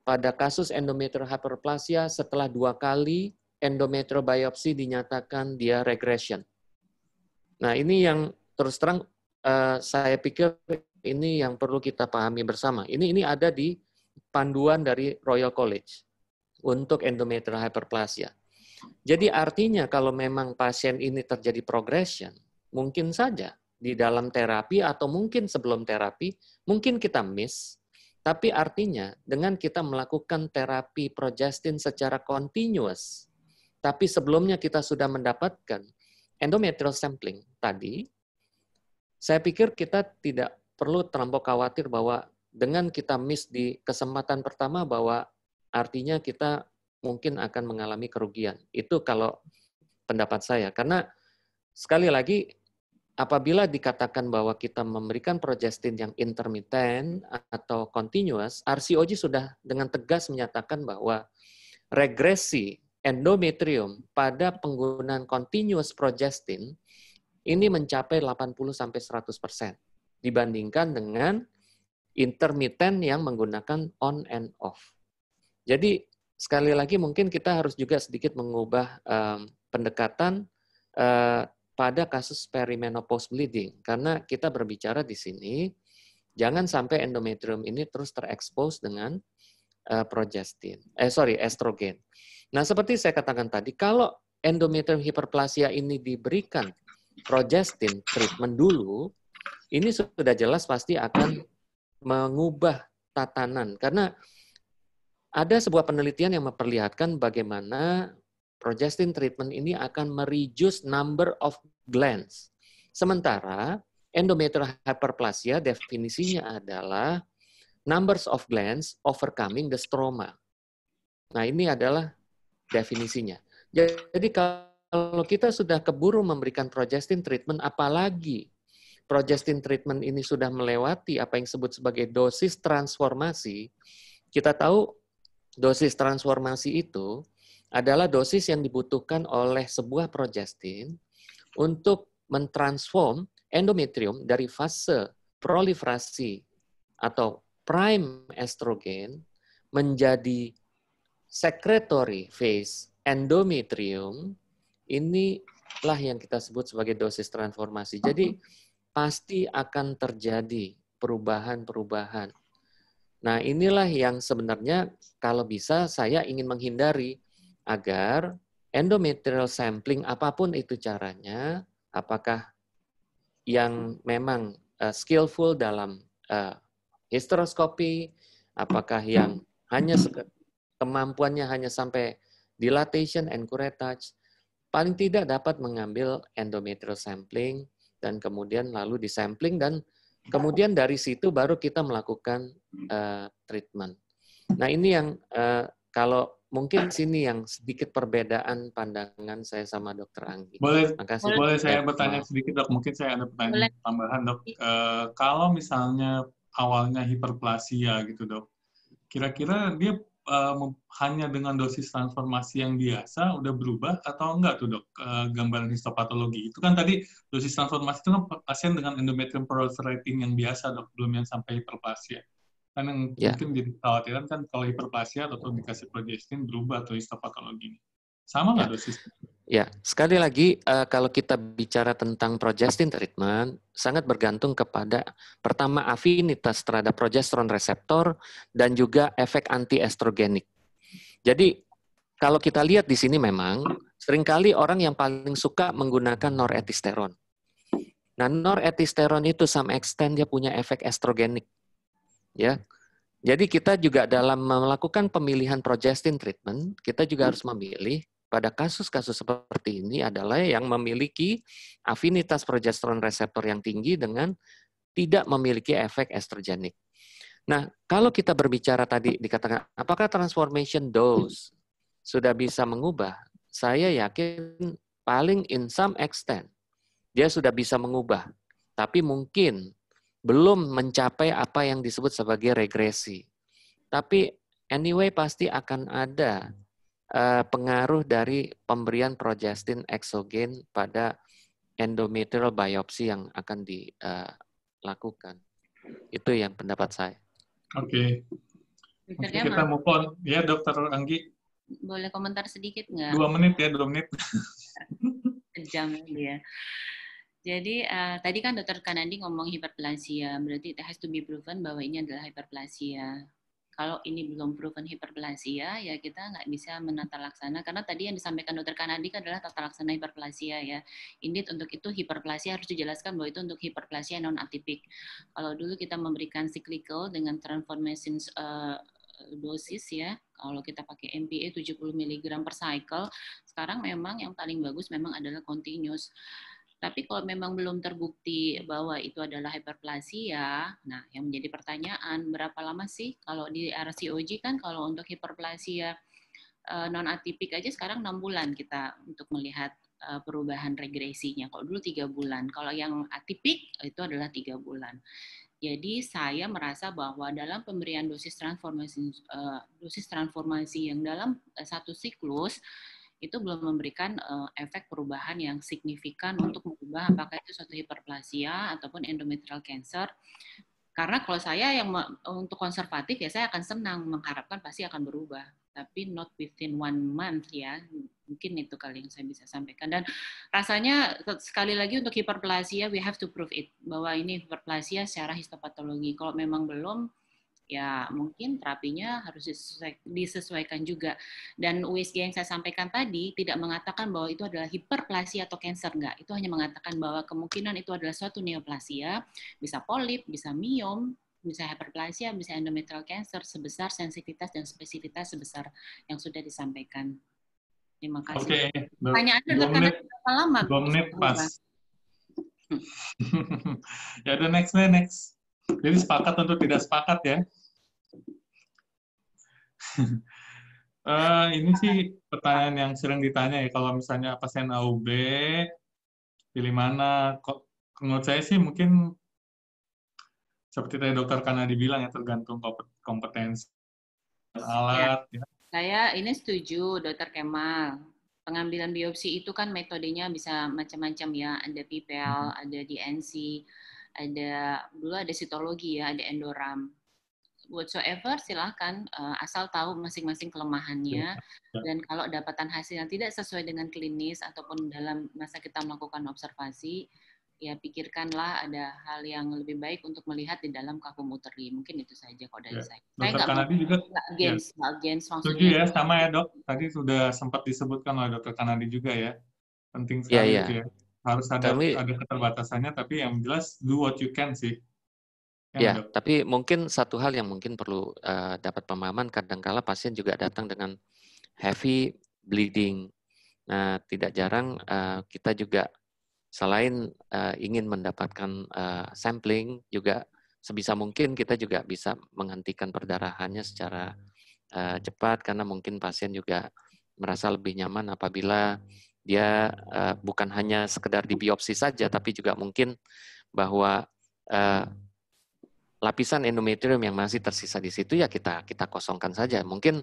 pada kasus endometrial hyperplasia setelah dua kali endometrial biopsi dinyatakan dia regression. Nah ini yang terus terang uh, saya pikir ini yang perlu kita pahami bersama. Ini ini ada di panduan dari Royal College untuk endometrial hyperplasia. Jadi artinya kalau memang pasien ini terjadi progression, mungkin saja di dalam terapi atau mungkin sebelum terapi, mungkin kita miss, tapi artinya dengan kita melakukan terapi progestin secara continuous, tapi sebelumnya kita sudah mendapatkan endometrial sampling tadi, saya pikir kita tidak perlu terlampau khawatir bahwa dengan kita miss di kesempatan pertama bahwa artinya kita mungkin akan mengalami kerugian. Itu kalau pendapat saya. Karena sekali lagi, apabila dikatakan bahwa kita memberikan progestin yang intermittent atau continuous, RCOG sudah dengan tegas menyatakan bahwa regresi endometrium pada penggunaan continuous progestin ini mencapai 80-100% dibandingkan dengan intermittent yang menggunakan on and off. Jadi sekali lagi mungkin kita harus juga sedikit mengubah um, pendekatan uh, pada kasus perimenopause bleeding karena kita berbicara di sini jangan sampai endometrium ini terus terekspos dengan uh, progestin eh sorry estrogen. Nah, seperti saya katakan tadi kalau endometrium hiperplasia ini diberikan progestin treatment dulu ini sudah jelas pasti akan mengubah tatanan karena ada sebuah penelitian yang memperlihatkan bagaimana progestin treatment ini akan mereduce number of glands. Sementara endometrial hyperplasia definisinya adalah numbers of glands overcoming the stroma. Nah, ini adalah definisinya. Jadi kalau kita sudah keburu memberikan progestin treatment, apalagi progestin treatment ini sudah melewati apa yang disebut sebagai dosis transformasi, kita tahu dosis transformasi itu adalah dosis yang dibutuhkan oleh sebuah progestin untuk mentransform endometrium dari fase proliferasi atau prime estrogen menjadi secretory phase endometrium inilah yang kita sebut sebagai dosis transformasi. Jadi pasti akan terjadi perubahan-perubahan Nah, inilah yang sebenarnya kalau bisa saya ingin menghindari agar endometrial sampling apapun itu caranya, apakah yang memang uh, skillful dalam uh, histeroskopi, apakah yang hanya kemampuannya hanya sampai dilatation and curettage, paling tidak dapat mengambil endometrial sampling dan kemudian lalu disampling dan Kemudian dari situ baru kita melakukan uh, treatment. Nah ini yang uh, kalau mungkin sini yang sedikit perbedaan pandangan saya sama dokter Anggi. Boleh, Makasih. boleh saya eh, bertanya sedikit dok. Mungkin saya ada pertanyaan boleh. tambahan dok. Uh, kalau misalnya awalnya hiperplasia gitu dok, kira-kira dia uh, hanya dengan dosis transformasi yang biasa udah berubah atau enggak tuh dok uh, gambaran histopatologi itu kan tadi dosis transformasi itu kan pasien dengan endometrium proliferating yang biasa dok belum yang sampai hiperplasia kan yang yeah. mungkin jadi khawatiran kan kalau hiperplasia atau dikasih progestin berubah tuh histopatologi ini sama nggak ya. dosisnya? Ya, sekali lagi uh, kalau kita bicara tentang progestin treatment sangat bergantung kepada pertama afinitas terhadap progesteron reseptor dan juga efek antiestrogenik. Jadi kalau kita lihat di sini memang seringkali orang yang paling suka menggunakan noretisteron. Nah, noretisteron itu some extent dia punya efek estrogenik. Ya. Jadi kita juga dalam melakukan pemilihan progestin treatment, kita juga harus memilih pada kasus-kasus seperti ini adalah yang memiliki afinitas progesteron reseptor yang tinggi dengan tidak memiliki efek estrogenik. Nah, kalau kita berbicara tadi dikatakan apakah transformation dose sudah bisa mengubah? Saya yakin paling in some extent dia sudah bisa mengubah, tapi mungkin belum mencapai apa yang disebut sebagai regresi. Tapi anyway pasti akan ada uh, pengaruh dari pemberian progestin exogen pada endometrial biopsi yang akan dilakukan. Eh, Itu yang pendapat saya. Oke. Okay. kita mohon on. Ya, Dokter Anggi. Boleh komentar sedikit nggak? Dua menit ya, dua menit. Jam ya. Jadi uh, tadi kan Dokter Kanandi ngomong hiperplasia, berarti it has to be proven bahwa ini adalah hiperplasia kalau ini belum proven hiperplasia ya kita nggak bisa menata laksana karena tadi yang disampaikan dokter Kanadi kan adalah tata laksana hiperplasia ya. Ini untuk itu hiperplasia harus dijelaskan bahwa itu untuk hiperplasia non atipik. Kalau dulu kita memberikan cyclical dengan transformation uh, eh, dosis ya. Kalau kita pakai MPA 70 mg per cycle, sekarang memang yang paling bagus memang adalah continuous. Tapi kalau memang belum terbukti bahwa itu adalah hiperplasia, nah yang menjadi pertanyaan berapa lama sih kalau di RCOG kan kalau untuk hiperplasia eh, non atipik aja sekarang enam bulan kita untuk melihat eh, perubahan regresinya. Kalau dulu tiga bulan, kalau yang atipik itu adalah tiga bulan. Jadi saya merasa bahwa dalam pemberian dosis transformasi eh, dosis transformasi yang dalam satu siklus itu belum memberikan uh, efek perubahan yang signifikan untuk mengubah apakah itu suatu hiperplasia ataupun endometrial cancer. Karena kalau saya yang untuk konservatif ya saya akan senang mengharapkan pasti akan berubah, tapi not within one month ya. Mungkin itu kali yang saya bisa sampaikan. Dan rasanya sekali lagi untuk hiperplasia we have to prove it bahwa ini hiperplasia secara histopatologi. Kalau memang belum ya mungkin terapinya harus disesuaikan juga. Dan USG yang saya sampaikan tadi tidak mengatakan bahwa itu adalah hiperplasia atau cancer, enggak. Itu hanya mengatakan bahwa kemungkinan itu adalah suatu neoplasia, bisa polip, bisa miom, bisa hiperplasia bisa endometrial cancer sebesar sensitivitas dan spesifitas sebesar yang sudah disampaikan. Terima kasih. Oke, okay. berapa lama? Dua menit pas. ya, the next, the next. Jadi sepakat untuk tidak sepakat ya. uh, ini sih pertanyaan yang sering ditanya ya, kalau misalnya pasien AUB, pilih mana? Kok, menurut saya sih mungkin seperti tadi dokter karena dibilang ya tergantung kompetensi iya. alat. Ya. Ya. Saya ini setuju dokter Kemal. Pengambilan biopsi itu kan metodenya bisa macam-macam ya, ada PPL, hmm. ada DNC, ada dulu ada sitologi ya, ada endoram. Whatsoever, silahkan uh, asal tahu masing-masing kelemahannya iya, iya. dan kalau dapatan hasil yang tidak sesuai dengan klinis ataupun dalam masa kita melakukan observasi, ya pikirkanlah ada hal yang lebih baik untuk melihat di dalam kakum uteri. Mungkin itu saja kok dari ya. saya. Saya nggak Kanadi juga nggak against, ya. against maksudnya. Setuju ya, sama ya dok. Tadi sudah sempat disebutkan oleh dokter Kanadi juga ya. Penting iya, sekali gitu ya, ya harus ada tapi, ada keterbatasannya tapi yang jelas do what you can sih ya tapi mungkin satu hal yang mungkin perlu uh, dapat pemahaman kadangkala pasien juga datang dengan heavy bleeding nah tidak jarang uh, kita juga selain uh, ingin mendapatkan uh, sampling juga sebisa mungkin kita juga bisa menghentikan perdarahannya secara uh, cepat karena mungkin pasien juga merasa lebih nyaman apabila dia uh, bukan hanya sekedar di biopsi saja, tapi juga mungkin bahwa uh, lapisan endometrium yang masih tersisa di situ ya kita kita kosongkan saja. Mungkin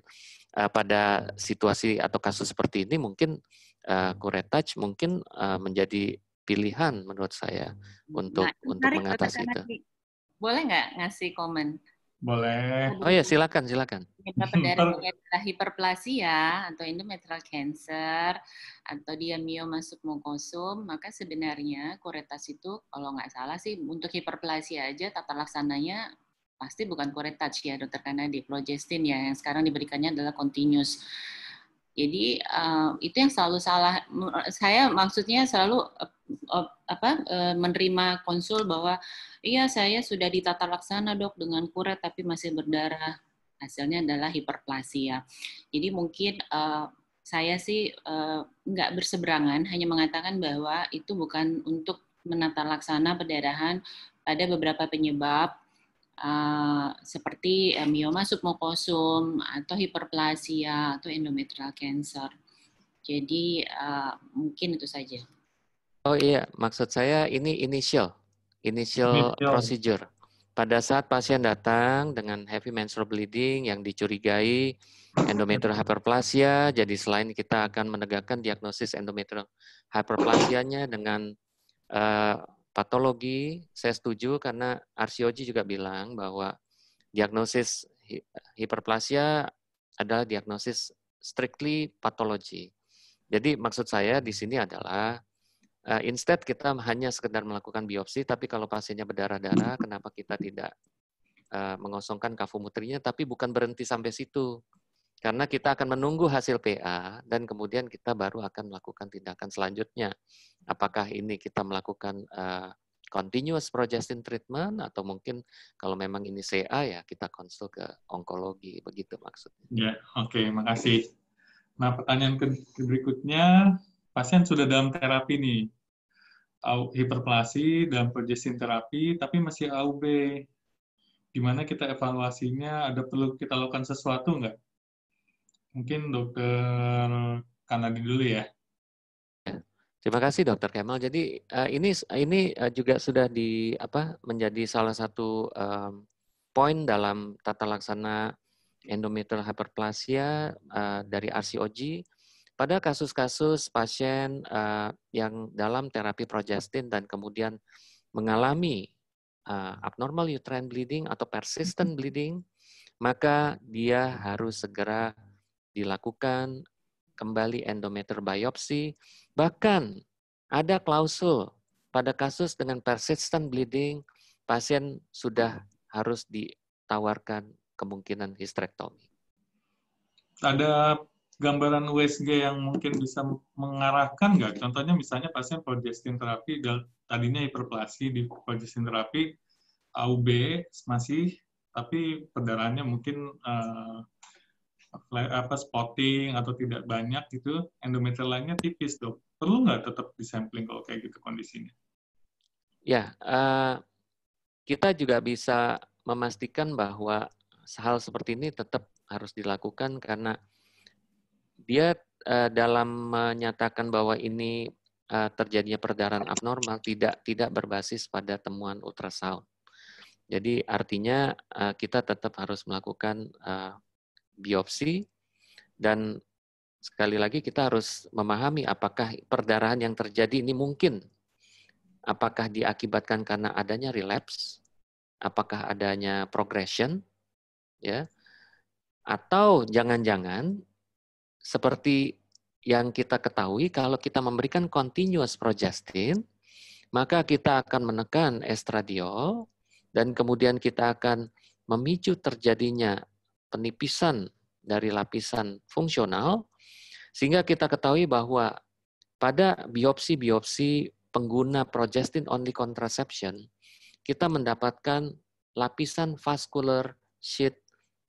uh, pada situasi atau kasus seperti ini mungkin uh, mungkin uh, menjadi pilihan menurut saya hmm. untuk nah, untuk mengatasi itu. Boleh nggak ngasih komen? Boleh. Oh ya, silakan, silakan. Mitra adalah hiperplasia atau endometrial cancer atau dia mioma submukosum, maka sebenarnya koretas itu kalau nggak salah sih untuk hiperplasia aja tata laksananya pasti bukan koretas ya dokter karena di progestin ya yang sekarang diberikannya adalah continuous. Jadi uh, itu yang selalu salah. Saya maksudnya selalu apa eh, menerima konsul bahwa iya saya sudah ditata laksana dok dengan kuret tapi masih berdarah hasilnya adalah hiperplasia jadi mungkin uh, saya sih uh, nggak berseberangan hanya mengatakan bahwa itu bukan untuk menata laksana perdarahan ada beberapa penyebab Uh, seperti uh, mioma submukosum atau hiperplasia atau endometrial cancer. Jadi uh, mungkin itu saja. Oh iya, maksud saya ini initial, initial, initial. procedure. Pada saat pasien datang dengan heavy menstrual bleeding yang dicurigai endometrial hyperplasia, jadi selain kita akan menegakkan diagnosis endometrial hyperplasianya dengan uh, patologi, saya setuju karena Arsioji juga bilang bahwa diagnosis hiperplasia adalah diagnosis strictly patologi. Jadi maksud saya di sini adalah Uh, instead kita hanya sekedar melakukan biopsi, tapi kalau pasiennya berdarah-darah, kenapa kita tidak uh, mengosongkan kafumutrinya, tapi bukan berhenti sampai situ. Karena kita akan menunggu hasil PA, dan kemudian kita baru akan melakukan tindakan selanjutnya. Apakah ini kita melakukan uh, continuous progestin treatment, atau mungkin kalau memang ini CA, ya kita konsul ke onkologi, begitu maksudnya. Ya, oke, okay, makasih. Nah, pertanyaan berikutnya, pasien sudah dalam terapi nih, hiperplasi dan projection terapi, tapi masih AUB. Gimana kita evaluasinya? Ada perlu kita lakukan sesuatu nggak? Mungkin dokter Kanadi dulu ya. Terima kasih Dokter Kemal. Jadi eh, ini ini eh, juga sudah di apa menjadi salah satu um, poin dalam tata laksana endometrial hyperplasia uh, dari RCOG pada kasus-kasus pasien eh, yang dalam terapi progestin dan kemudian mengalami eh, abnormal uterine bleeding atau persistent bleeding, maka dia harus segera dilakukan kembali endometer biopsi. Bahkan ada klausul pada kasus dengan persistent bleeding, pasien sudah harus ditawarkan kemungkinan histerektomi. Ada gambaran USG yang mungkin bisa mengarahkan nggak? Contohnya misalnya pasien progestin terapi, tadinya hiperplasi di progestin terapi, AUB masih, tapi perdarahannya mungkin uh, apa spotting atau tidak banyak gitu, endometrial lainnya tipis dok. Perlu nggak tetap disampling kalau kayak gitu kondisinya? Ya, uh, kita juga bisa memastikan bahwa hal seperti ini tetap harus dilakukan karena dia uh, dalam menyatakan bahwa ini uh, terjadinya perdarahan abnormal tidak tidak berbasis pada temuan ultrasound. Jadi artinya uh, kita tetap harus melakukan uh, biopsi dan sekali lagi kita harus memahami apakah perdarahan yang terjadi ini mungkin apakah diakibatkan karena adanya relapse, apakah adanya progression, ya, atau jangan-jangan seperti yang kita ketahui kalau kita memberikan continuous progestin, maka kita akan menekan estradiol dan kemudian kita akan memicu terjadinya penipisan dari lapisan fungsional sehingga kita ketahui bahwa pada biopsi-biopsi pengguna progestin only contraception kita mendapatkan lapisan vascular sheet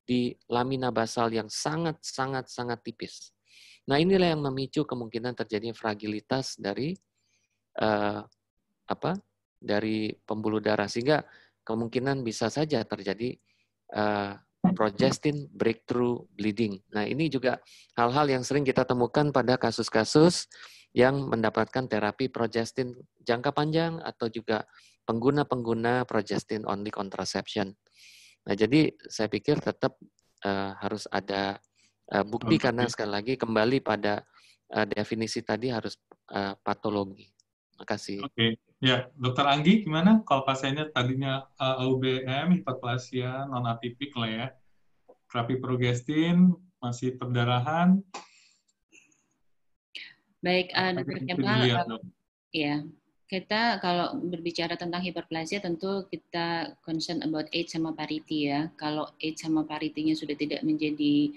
di lamina basal yang sangat-sangat-sangat tipis. Nah inilah yang memicu kemungkinan terjadinya fragilitas dari uh, apa dari pembuluh darah sehingga kemungkinan bisa saja terjadi uh, progestin breakthrough bleeding. Nah ini juga hal-hal yang sering kita temukan pada kasus-kasus yang mendapatkan terapi progestin jangka panjang atau juga pengguna-pengguna progestin only contraception. Nah, jadi saya pikir tetap uh, harus ada uh, bukti okay. karena sekali lagi kembali pada uh, definisi tadi harus uh, patologi. Makasih. Oke, okay. ya Dokter Anggi, gimana kalau pasiennya tadinya AUBM, hipoplasia non atipik lah ya, terapi progestin masih perdarahan. Baik, uh, Dokter Kemal, ya kita kalau berbicara tentang hiperplasia tentu kita concern about age sama parity ya. Kalau age sama paritinya sudah tidak menjadi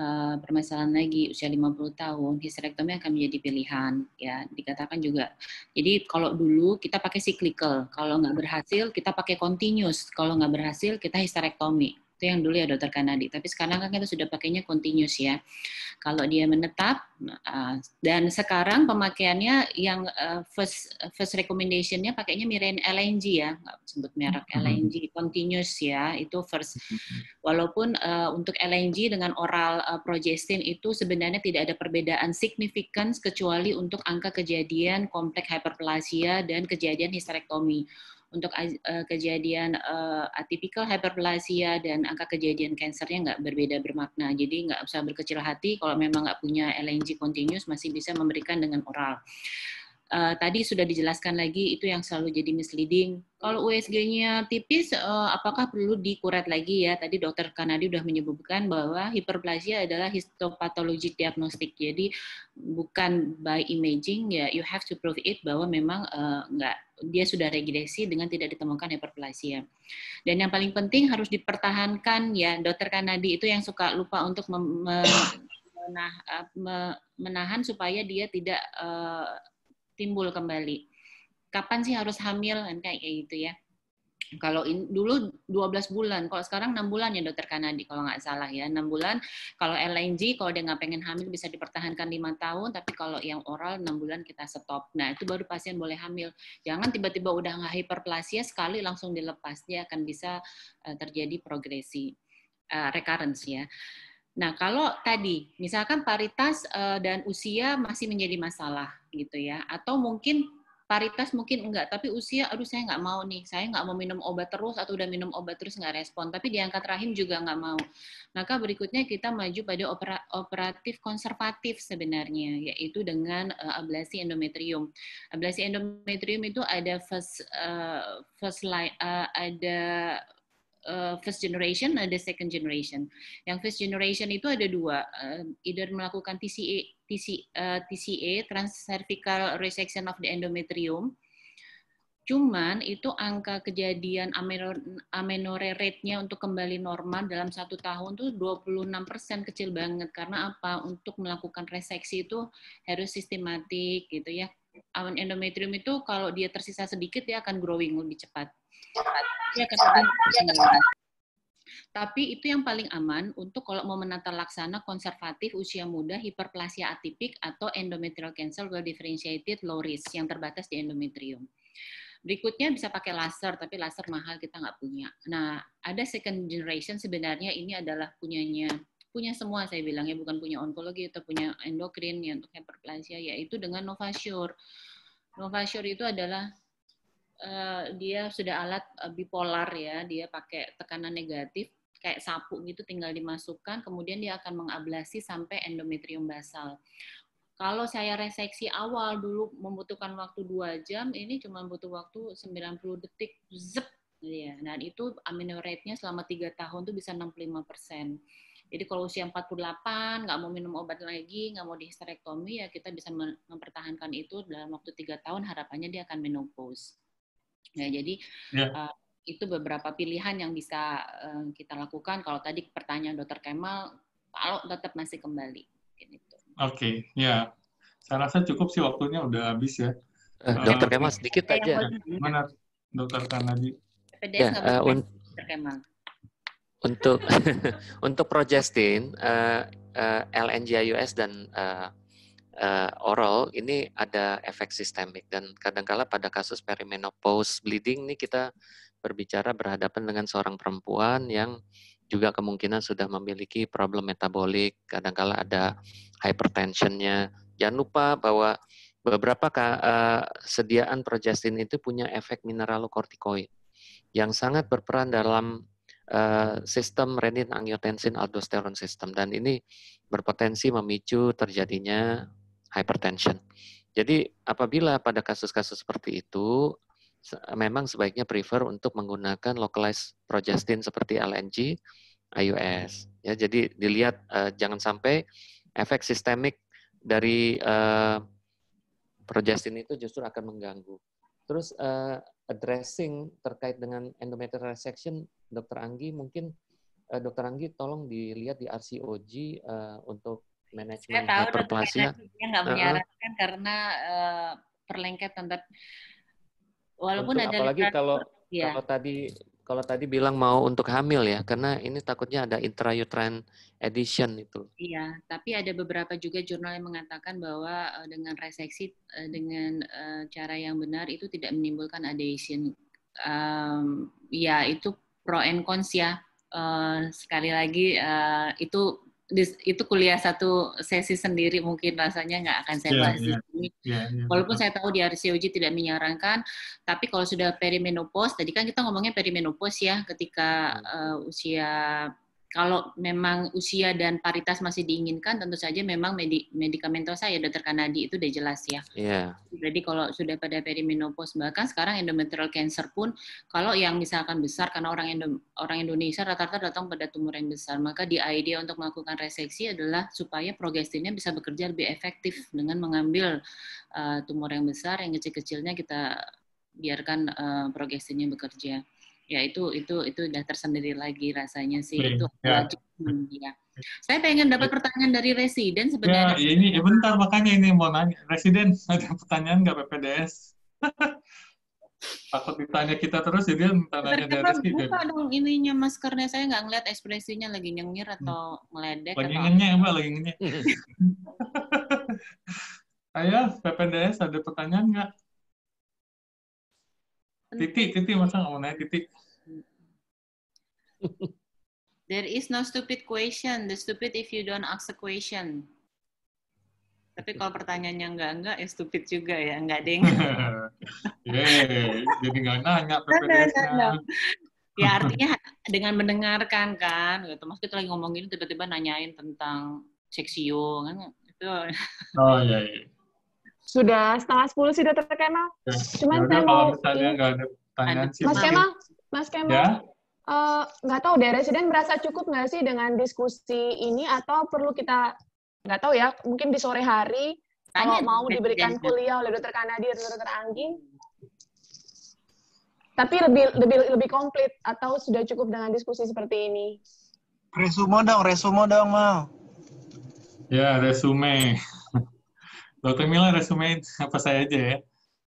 uh, permasalahan lagi usia 50 tahun, histerektomi akan menjadi pilihan ya. Dikatakan juga. Jadi kalau dulu kita pakai cyclical, kalau nggak berhasil kita pakai continuous, kalau nggak berhasil kita histerektomi itu yang dulu ya dokter Kanadi tapi sekarang kan kita sudah pakainya continuous ya kalau dia menetap nah, dan sekarang pemakaiannya yang eh, first first recommendationnya pakainya mirin LNG ya nggak sebut merek mm-hmm. LNG continuous ya itu first mm-hmm. walaupun eh, untuk LNG dengan oral eh, progestin itu sebenarnya tidak ada perbedaan signifikan kecuali untuk angka kejadian kompleks hyperplasia dan kejadian histerektomi untuk uh, kejadian uh, eh, atipikal hyperplasia dan angka kejadian kansernya nggak berbeda bermakna. Jadi nggak usah berkecil hati kalau memang nggak punya LNG continuous masih bisa memberikan dengan oral uh, tadi sudah dijelaskan lagi itu yang selalu jadi misleading. Kalau USG-nya tipis, uh, apakah perlu dikurat lagi ya? Tadi dokter Kanadi sudah menyebutkan bahwa hiperplasia adalah histopatologi diagnostik. Jadi bukan by imaging ya, you have to prove it bahwa memang uh, eh, enggak dia sudah regresi dengan tidak ditemukan hiperplasia. Dan yang paling penting harus dipertahankan ya, dokter Kanadi itu yang suka lupa untuk menahan supaya dia tidak timbul kembali. Kapan sih harus hamil kan kayak gitu ya. Kalau in, dulu 12 bulan, kalau sekarang 6 bulan ya dokter Kanadi kalau nggak salah ya. 6 bulan, kalau LNG kalau dia nggak pengen hamil bisa dipertahankan 5 tahun, tapi kalau yang oral 6 bulan kita stop. Nah itu baru pasien boleh hamil. Jangan tiba-tiba udah nggak hiperplasia sekali langsung dilepas, dia akan bisa eh, terjadi progresi, uh, recurrence ya. Nah, kalau tadi misalkan paritas eh, dan usia masih menjadi masalah gitu ya, atau mungkin paritas mungkin enggak, tapi usia, aduh saya nggak mau nih, saya nggak mau minum obat terus atau udah minum obat terus nggak respon, tapi diangkat rahim juga nggak mau. Maka berikutnya kita maju pada opera, operatif konservatif sebenarnya, yaitu dengan uh, ablasi endometrium. Ablasi endometrium itu ada first, uh, first line, uh, ada uh, first generation, ada second generation. Yang first generation itu ada dua, uh, either melakukan TCA, TC, uh, eh, TCA, transcervical resection of the endometrium. Cuman itu angka kejadian amenore rate-nya untuk kembali normal dalam satu tahun tuh 26 persen kecil banget. Karena apa? Untuk melakukan reseksi itu harus sistematik gitu ya. Endometrium itu kalau dia tersisa sedikit ya akan growing lebih cepat dia akan ada Tapi itu yang paling aman untuk kalau mau menata laksana konservatif usia muda hiperplasia atipik atau endometrial cancer well differentiated low risk yang terbatas di endometrium. Berikutnya bisa pakai laser, tapi laser mahal kita nggak punya. Nah, ada second generation sebenarnya ini adalah punyanya punya semua saya bilang ya bukan punya onkologi atau punya endokrin yang untuk hiperplasia yaitu dengan Novasure. Novasure itu adalah Eh, dia sudah alat eh, bipolar ya, dia pakai tekanan negatif kayak sapu gitu tinggal dimasukkan, kemudian dia akan mengablasi sampai endometrium basal. Kalau saya reseksi awal dulu membutuhkan waktu 2 jam, ini cuma butuh waktu 90 detik, zep. Ya, dan itu amino rate-nya selama 3 tahun tuh bisa 65 persen. Jadi kalau usia 48, nggak mau minum obat lagi, nggak mau dihisterektomi, ya kita bisa mempertahankan itu dalam waktu 3 tahun, harapannya dia akan menopause. Ya, jadi ya. Uh, itu beberapa pilihan yang bisa uh, kita lakukan. Kalau tadi pertanyaan Dokter Kemal, kalau tetap masih kembali. Oke, okay, ya. Saya rasa cukup sih waktunya udah habis ya. Eh, dokter uh, Kemal sedikit aja. Mana Dokter Kanadi? Ya, uh, un untuk untuk progestin, uh, uh, LNGIUS dan uh, uh, oral ini ada efek sistemik dan kadangkala pada kasus perimenopause bleeding ini kita berbicara berhadapan dengan seorang perempuan yang juga kemungkinan sudah memiliki problem metabolik, kadangkala ada hypertensionnya. Jangan lupa bahwa beberapa uh, sediaan progestin itu punya efek mineralokortikoid yang sangat berperan dalam uh, sistem renin angiotensin aldosteron sistem dan ini berpotensi memicu terjadinya hypertension. Jadi apabila pada kasus-kasus seperti itu memang sebaiknya prefer untuk menggunakan localized progestin seperti LNG, IUS. Ya, jadi dilihat uh, jangan sampai efek sistemik dari uh, progestin itu justru akan mengganggu. Terus uh, addressing terkait dengan endometrial resection, Dokter Anggi mungkin uh, Dokter Anggi tolong dilihat di RCOG uh, untuk manajemen saya tahu hyperplasia dia nggak menyarankan uh karena uh, perlengketan tapi walaupun untuk, ada apalagi kalau ya. kalau tadi kalau tadi bilang mau untuk hamil ya karena ini takutnya ada intrauterine edition itu. Iya, tapi ada beberapa juga jurnal yang mengatakan bahwa eh, dengan reseksi eh, dengan cara yang benar itu tidak menimbulkan adhesion. Um, ya itu pro and cons ya. Uh, sekali lagi uh, itu itu kuliah satu sesi sendiri mungkin rasanya nggak akan saya iya, bahas yeah, yeah, Yeah, yeah, Walaupun yeah. saya tahu di RCOG tidak menyarankan, tapi kalau sudah perimenopause, tadi kan kita ngomongnya perimenopause ya, ketika uh, usia kalau memang usia dan paritas masih diinginkan, tentu saja memang medik medikamentosa ya dokter Kanadi itu udah jelas ya. Yeah. Jadi kalau sudah pada perimenopause bahkan sekarang endometrial cancer pun kalau yang misalkan besar karena orang Indo orang Indonesia rata-rata datang pada tumor yang besar, maka di idea untuk melakukan reseksi adalah supaya progestinnya bisa bekerja lebih efektif dengan mengambil uh, tumor yang besar, yang kecil-kecilnya kita biarkan uh, eh, progestinnya bekerja ya itu itu itu udah tersendiri lagi rasanya sih iya, itu ya. ya. Saya pengen dapat iya. pertanyaan dari residen ya, sebenarnya. Ya, ini ya bentar makanya ini mau nanya. Residen ada pertanyaan nggak PPDS? Takut ditanya kita terus jadi ya minta nanya dari residen. Buka dong ininya maskernya saya nggak ngeliat ekspresinya lagi nyengir hmm. atau meledek. Lagi atau... ngenyek mbak lagi ngenyek. Ayo, PPDS ada pertanyaan nggak? titik titik masa nggak mau nanya titik There is no stupid question. The stupid if you don't ask a question. Tapi kalau pertanyaannya enggak-enggak, ya stupid juga ya. Enggak, ding. Yeay, jadi enggak nanya PPDS-nya. Ya artinya dengan mendengarkan kan. Gitu. Mas kita lagi ngomongin tiba-tiba nanyain tentang seksio kan. Itu. Oh iya, iya sudah setengah sepuluh sudah terkenal. Ya, Cuman ya saya mau misalnya nggak ada pertanyaan sih. Mas Kemal, Mas Kemal, ya? Eh, nggak tahu deh, residen merasa cukup nggak sih dengan diskusi ini atau perlu kita nggak tahu ya mungkin di sore hari Tanya, kalau mau diberikan kuliah oleh dokter Kanadi atau dokter Anggi tapi lebih lebih lebih komplit atau sudah cukup dengan diskusi seperti ini resumo dong resumo dong mau ya resume Dokter Mila resume apa saya aja ya.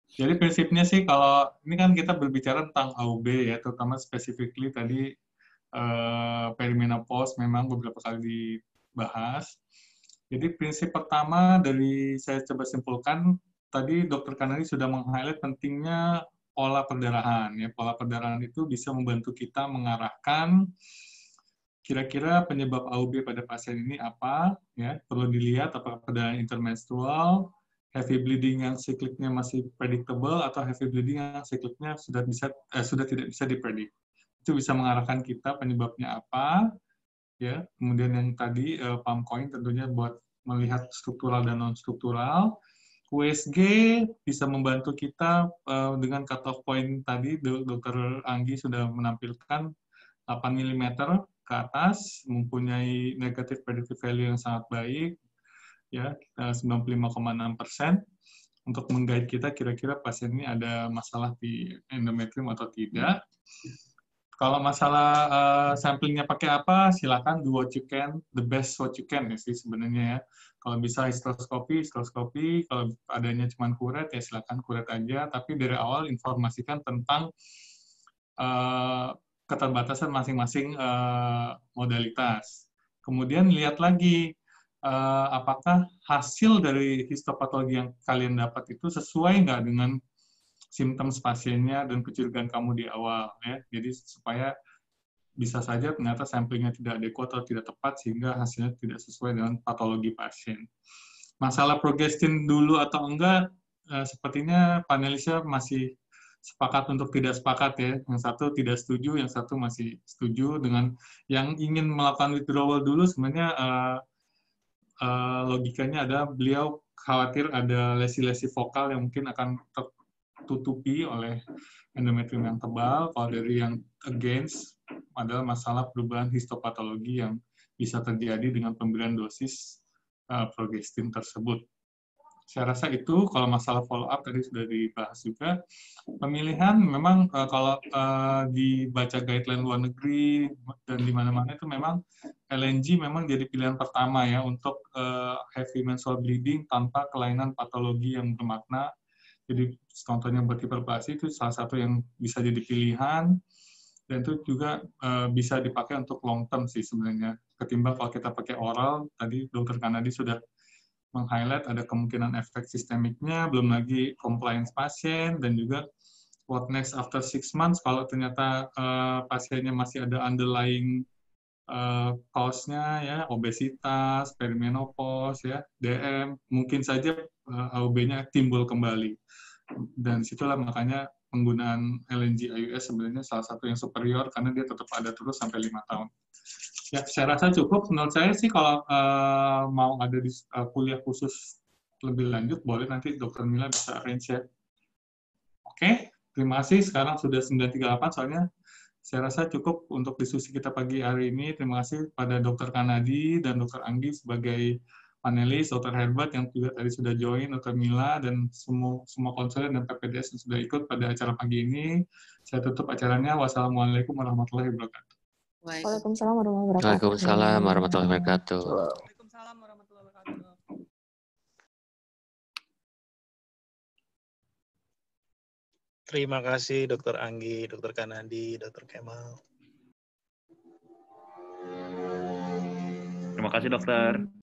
Jadi prinsipnya sih kalau ini kan kita berbicara tentang AUB ya, terutama specifically tadi eh, perimenopause memang beberapa kali dibahas. Jadi prinsip pertama dari saya coba simpulkan tadi Dokter Kanari sudah meng-highlight pentingnya pola perdarahan ya. Pola perdarahan itu bisa membantu kita mengarahkan Kira-kira penyebab AUB pada pasien ini apa? Ya, perlu dilihat apakah pada intermenstrual, heavy bleeding yang sikliknya masih predictable atau heavy bleeding yang sikliknya sudah bisa eh, sudah tidak bisa dipredik. Itu bisa mengarahkan kita penyebabnya apa. Ya, kemudian yang tadi eh, palm coin tentunya buat melihat struktural dan non struktural. USG bisa membantu kita uh, dengan cut point tadi dokter Anggi sudah menampilkan 8 mm ke atas, mempunyai negative predictive value yang sangat baik, ya 95,6 persen untuk menggait kita kira-kira pasien ini ada masalah di endometrium atau tidak. Kalau masalah uh, samplingnya pakai apa, silakan do what you can, the best what you can ya sih sebenarnya ya. Kalau bisa histoskopi, histoskopi. Kalau adanya cuma kuret ya silakan kuret aja. Tapi dari awal informasikan tentang uh, keterbatasan masing-masing uh, modalitas. Kemudian lihat lagi uh, apakah hasil dari histopatologi yang kalian dapat itu sesuai nggak dengan simptom pasiennya dan kecurigaan kamu di awal ya. Jadi supaya bisa saja ternyata samplingnya tidak adekuat atau tidak tepat sehingga hasilnya tidak sesuai dengan patologi pasien. Masalah progestin dulu atau enggak, eh, sepertinya panelisnya masih sepakat untuk tidak sepakat ya. Yang satu tidak setuju, yang satu masih setuju dengan yang ingin melakukan withdrawal dulu sebenarnya uh, uh, logikanya ada beliau khawatir ada lesi-lesi vokal yang mungkin akan tertutupi oleh endometrium yang tebal. Kalau dari yang against adalah masalah perubahan histopatologi yang bisa terjadi dengan pemberian dosis uh, eh, progestin tersebut saya rasa itu kalau masalah follow up tadi sudah dibahas juga pemilihan memang uh, kalau uh, dibaca guideline luar negeri dan di mana-mana itu memang LNG memang jadi pilihan pertama ya untuk uh, heavy menstrual bleeding tanpa kelainan patologi yang bermakna jadi contohnya berhiperplasi itu salah satu yang bisa jadi pilihan dan itu juga uh, bisa dipakai untuk long term sih sebenarnya ketimbang kalau kita pakai oral tadi dokter Kanadi sudah meng-highlight ada kemungkinan efek sistemiknya, belum lagi compliance pasien, dan juga what next after six months, kalau ternyata uh, pasiennya masih ada underlying uh, eh, cause-nya, ya, obesitas, perimenopause, ya, DM, mungkin saja uh, eh, AUB-nya timbul kembali. Dan situlah makanya penggunaan LNG IUS sebenarnya salah satu yang superior karena dia tetap ada terus sampai lima tahun ya, saya rasa cukup. Menurut saya sih kalau uh, mau ada di uh, kuliah khusus lebih lanjut, boleh nanti dokter Mila bisa arrange ya. Oke, okay, terima kasih. Sekarang sudah 9.38, soalnya saya rasa cukup untuk diskusi kita pagi hari ini. Terima kasih pada dokter Kanadi dan dokter Anggi sebagai panelis, dokter Herbert yang juga tadi sudah join, dokter Mila, dan semua semua konsulen dan PPDS yang sudah ikut pada acara pagi ini. Saya tutup acaranya. Wassalamualaikum warahmatullahi wabarakatuh. Waalaikumsalam warahmatullahi wabarakatuh. Waalaikumsalam warahmatullahi wabarakatuh. Terima kasih Dr. Anggi, Dr. Kanadi, Dr. Kemal. Terima kasih dokter.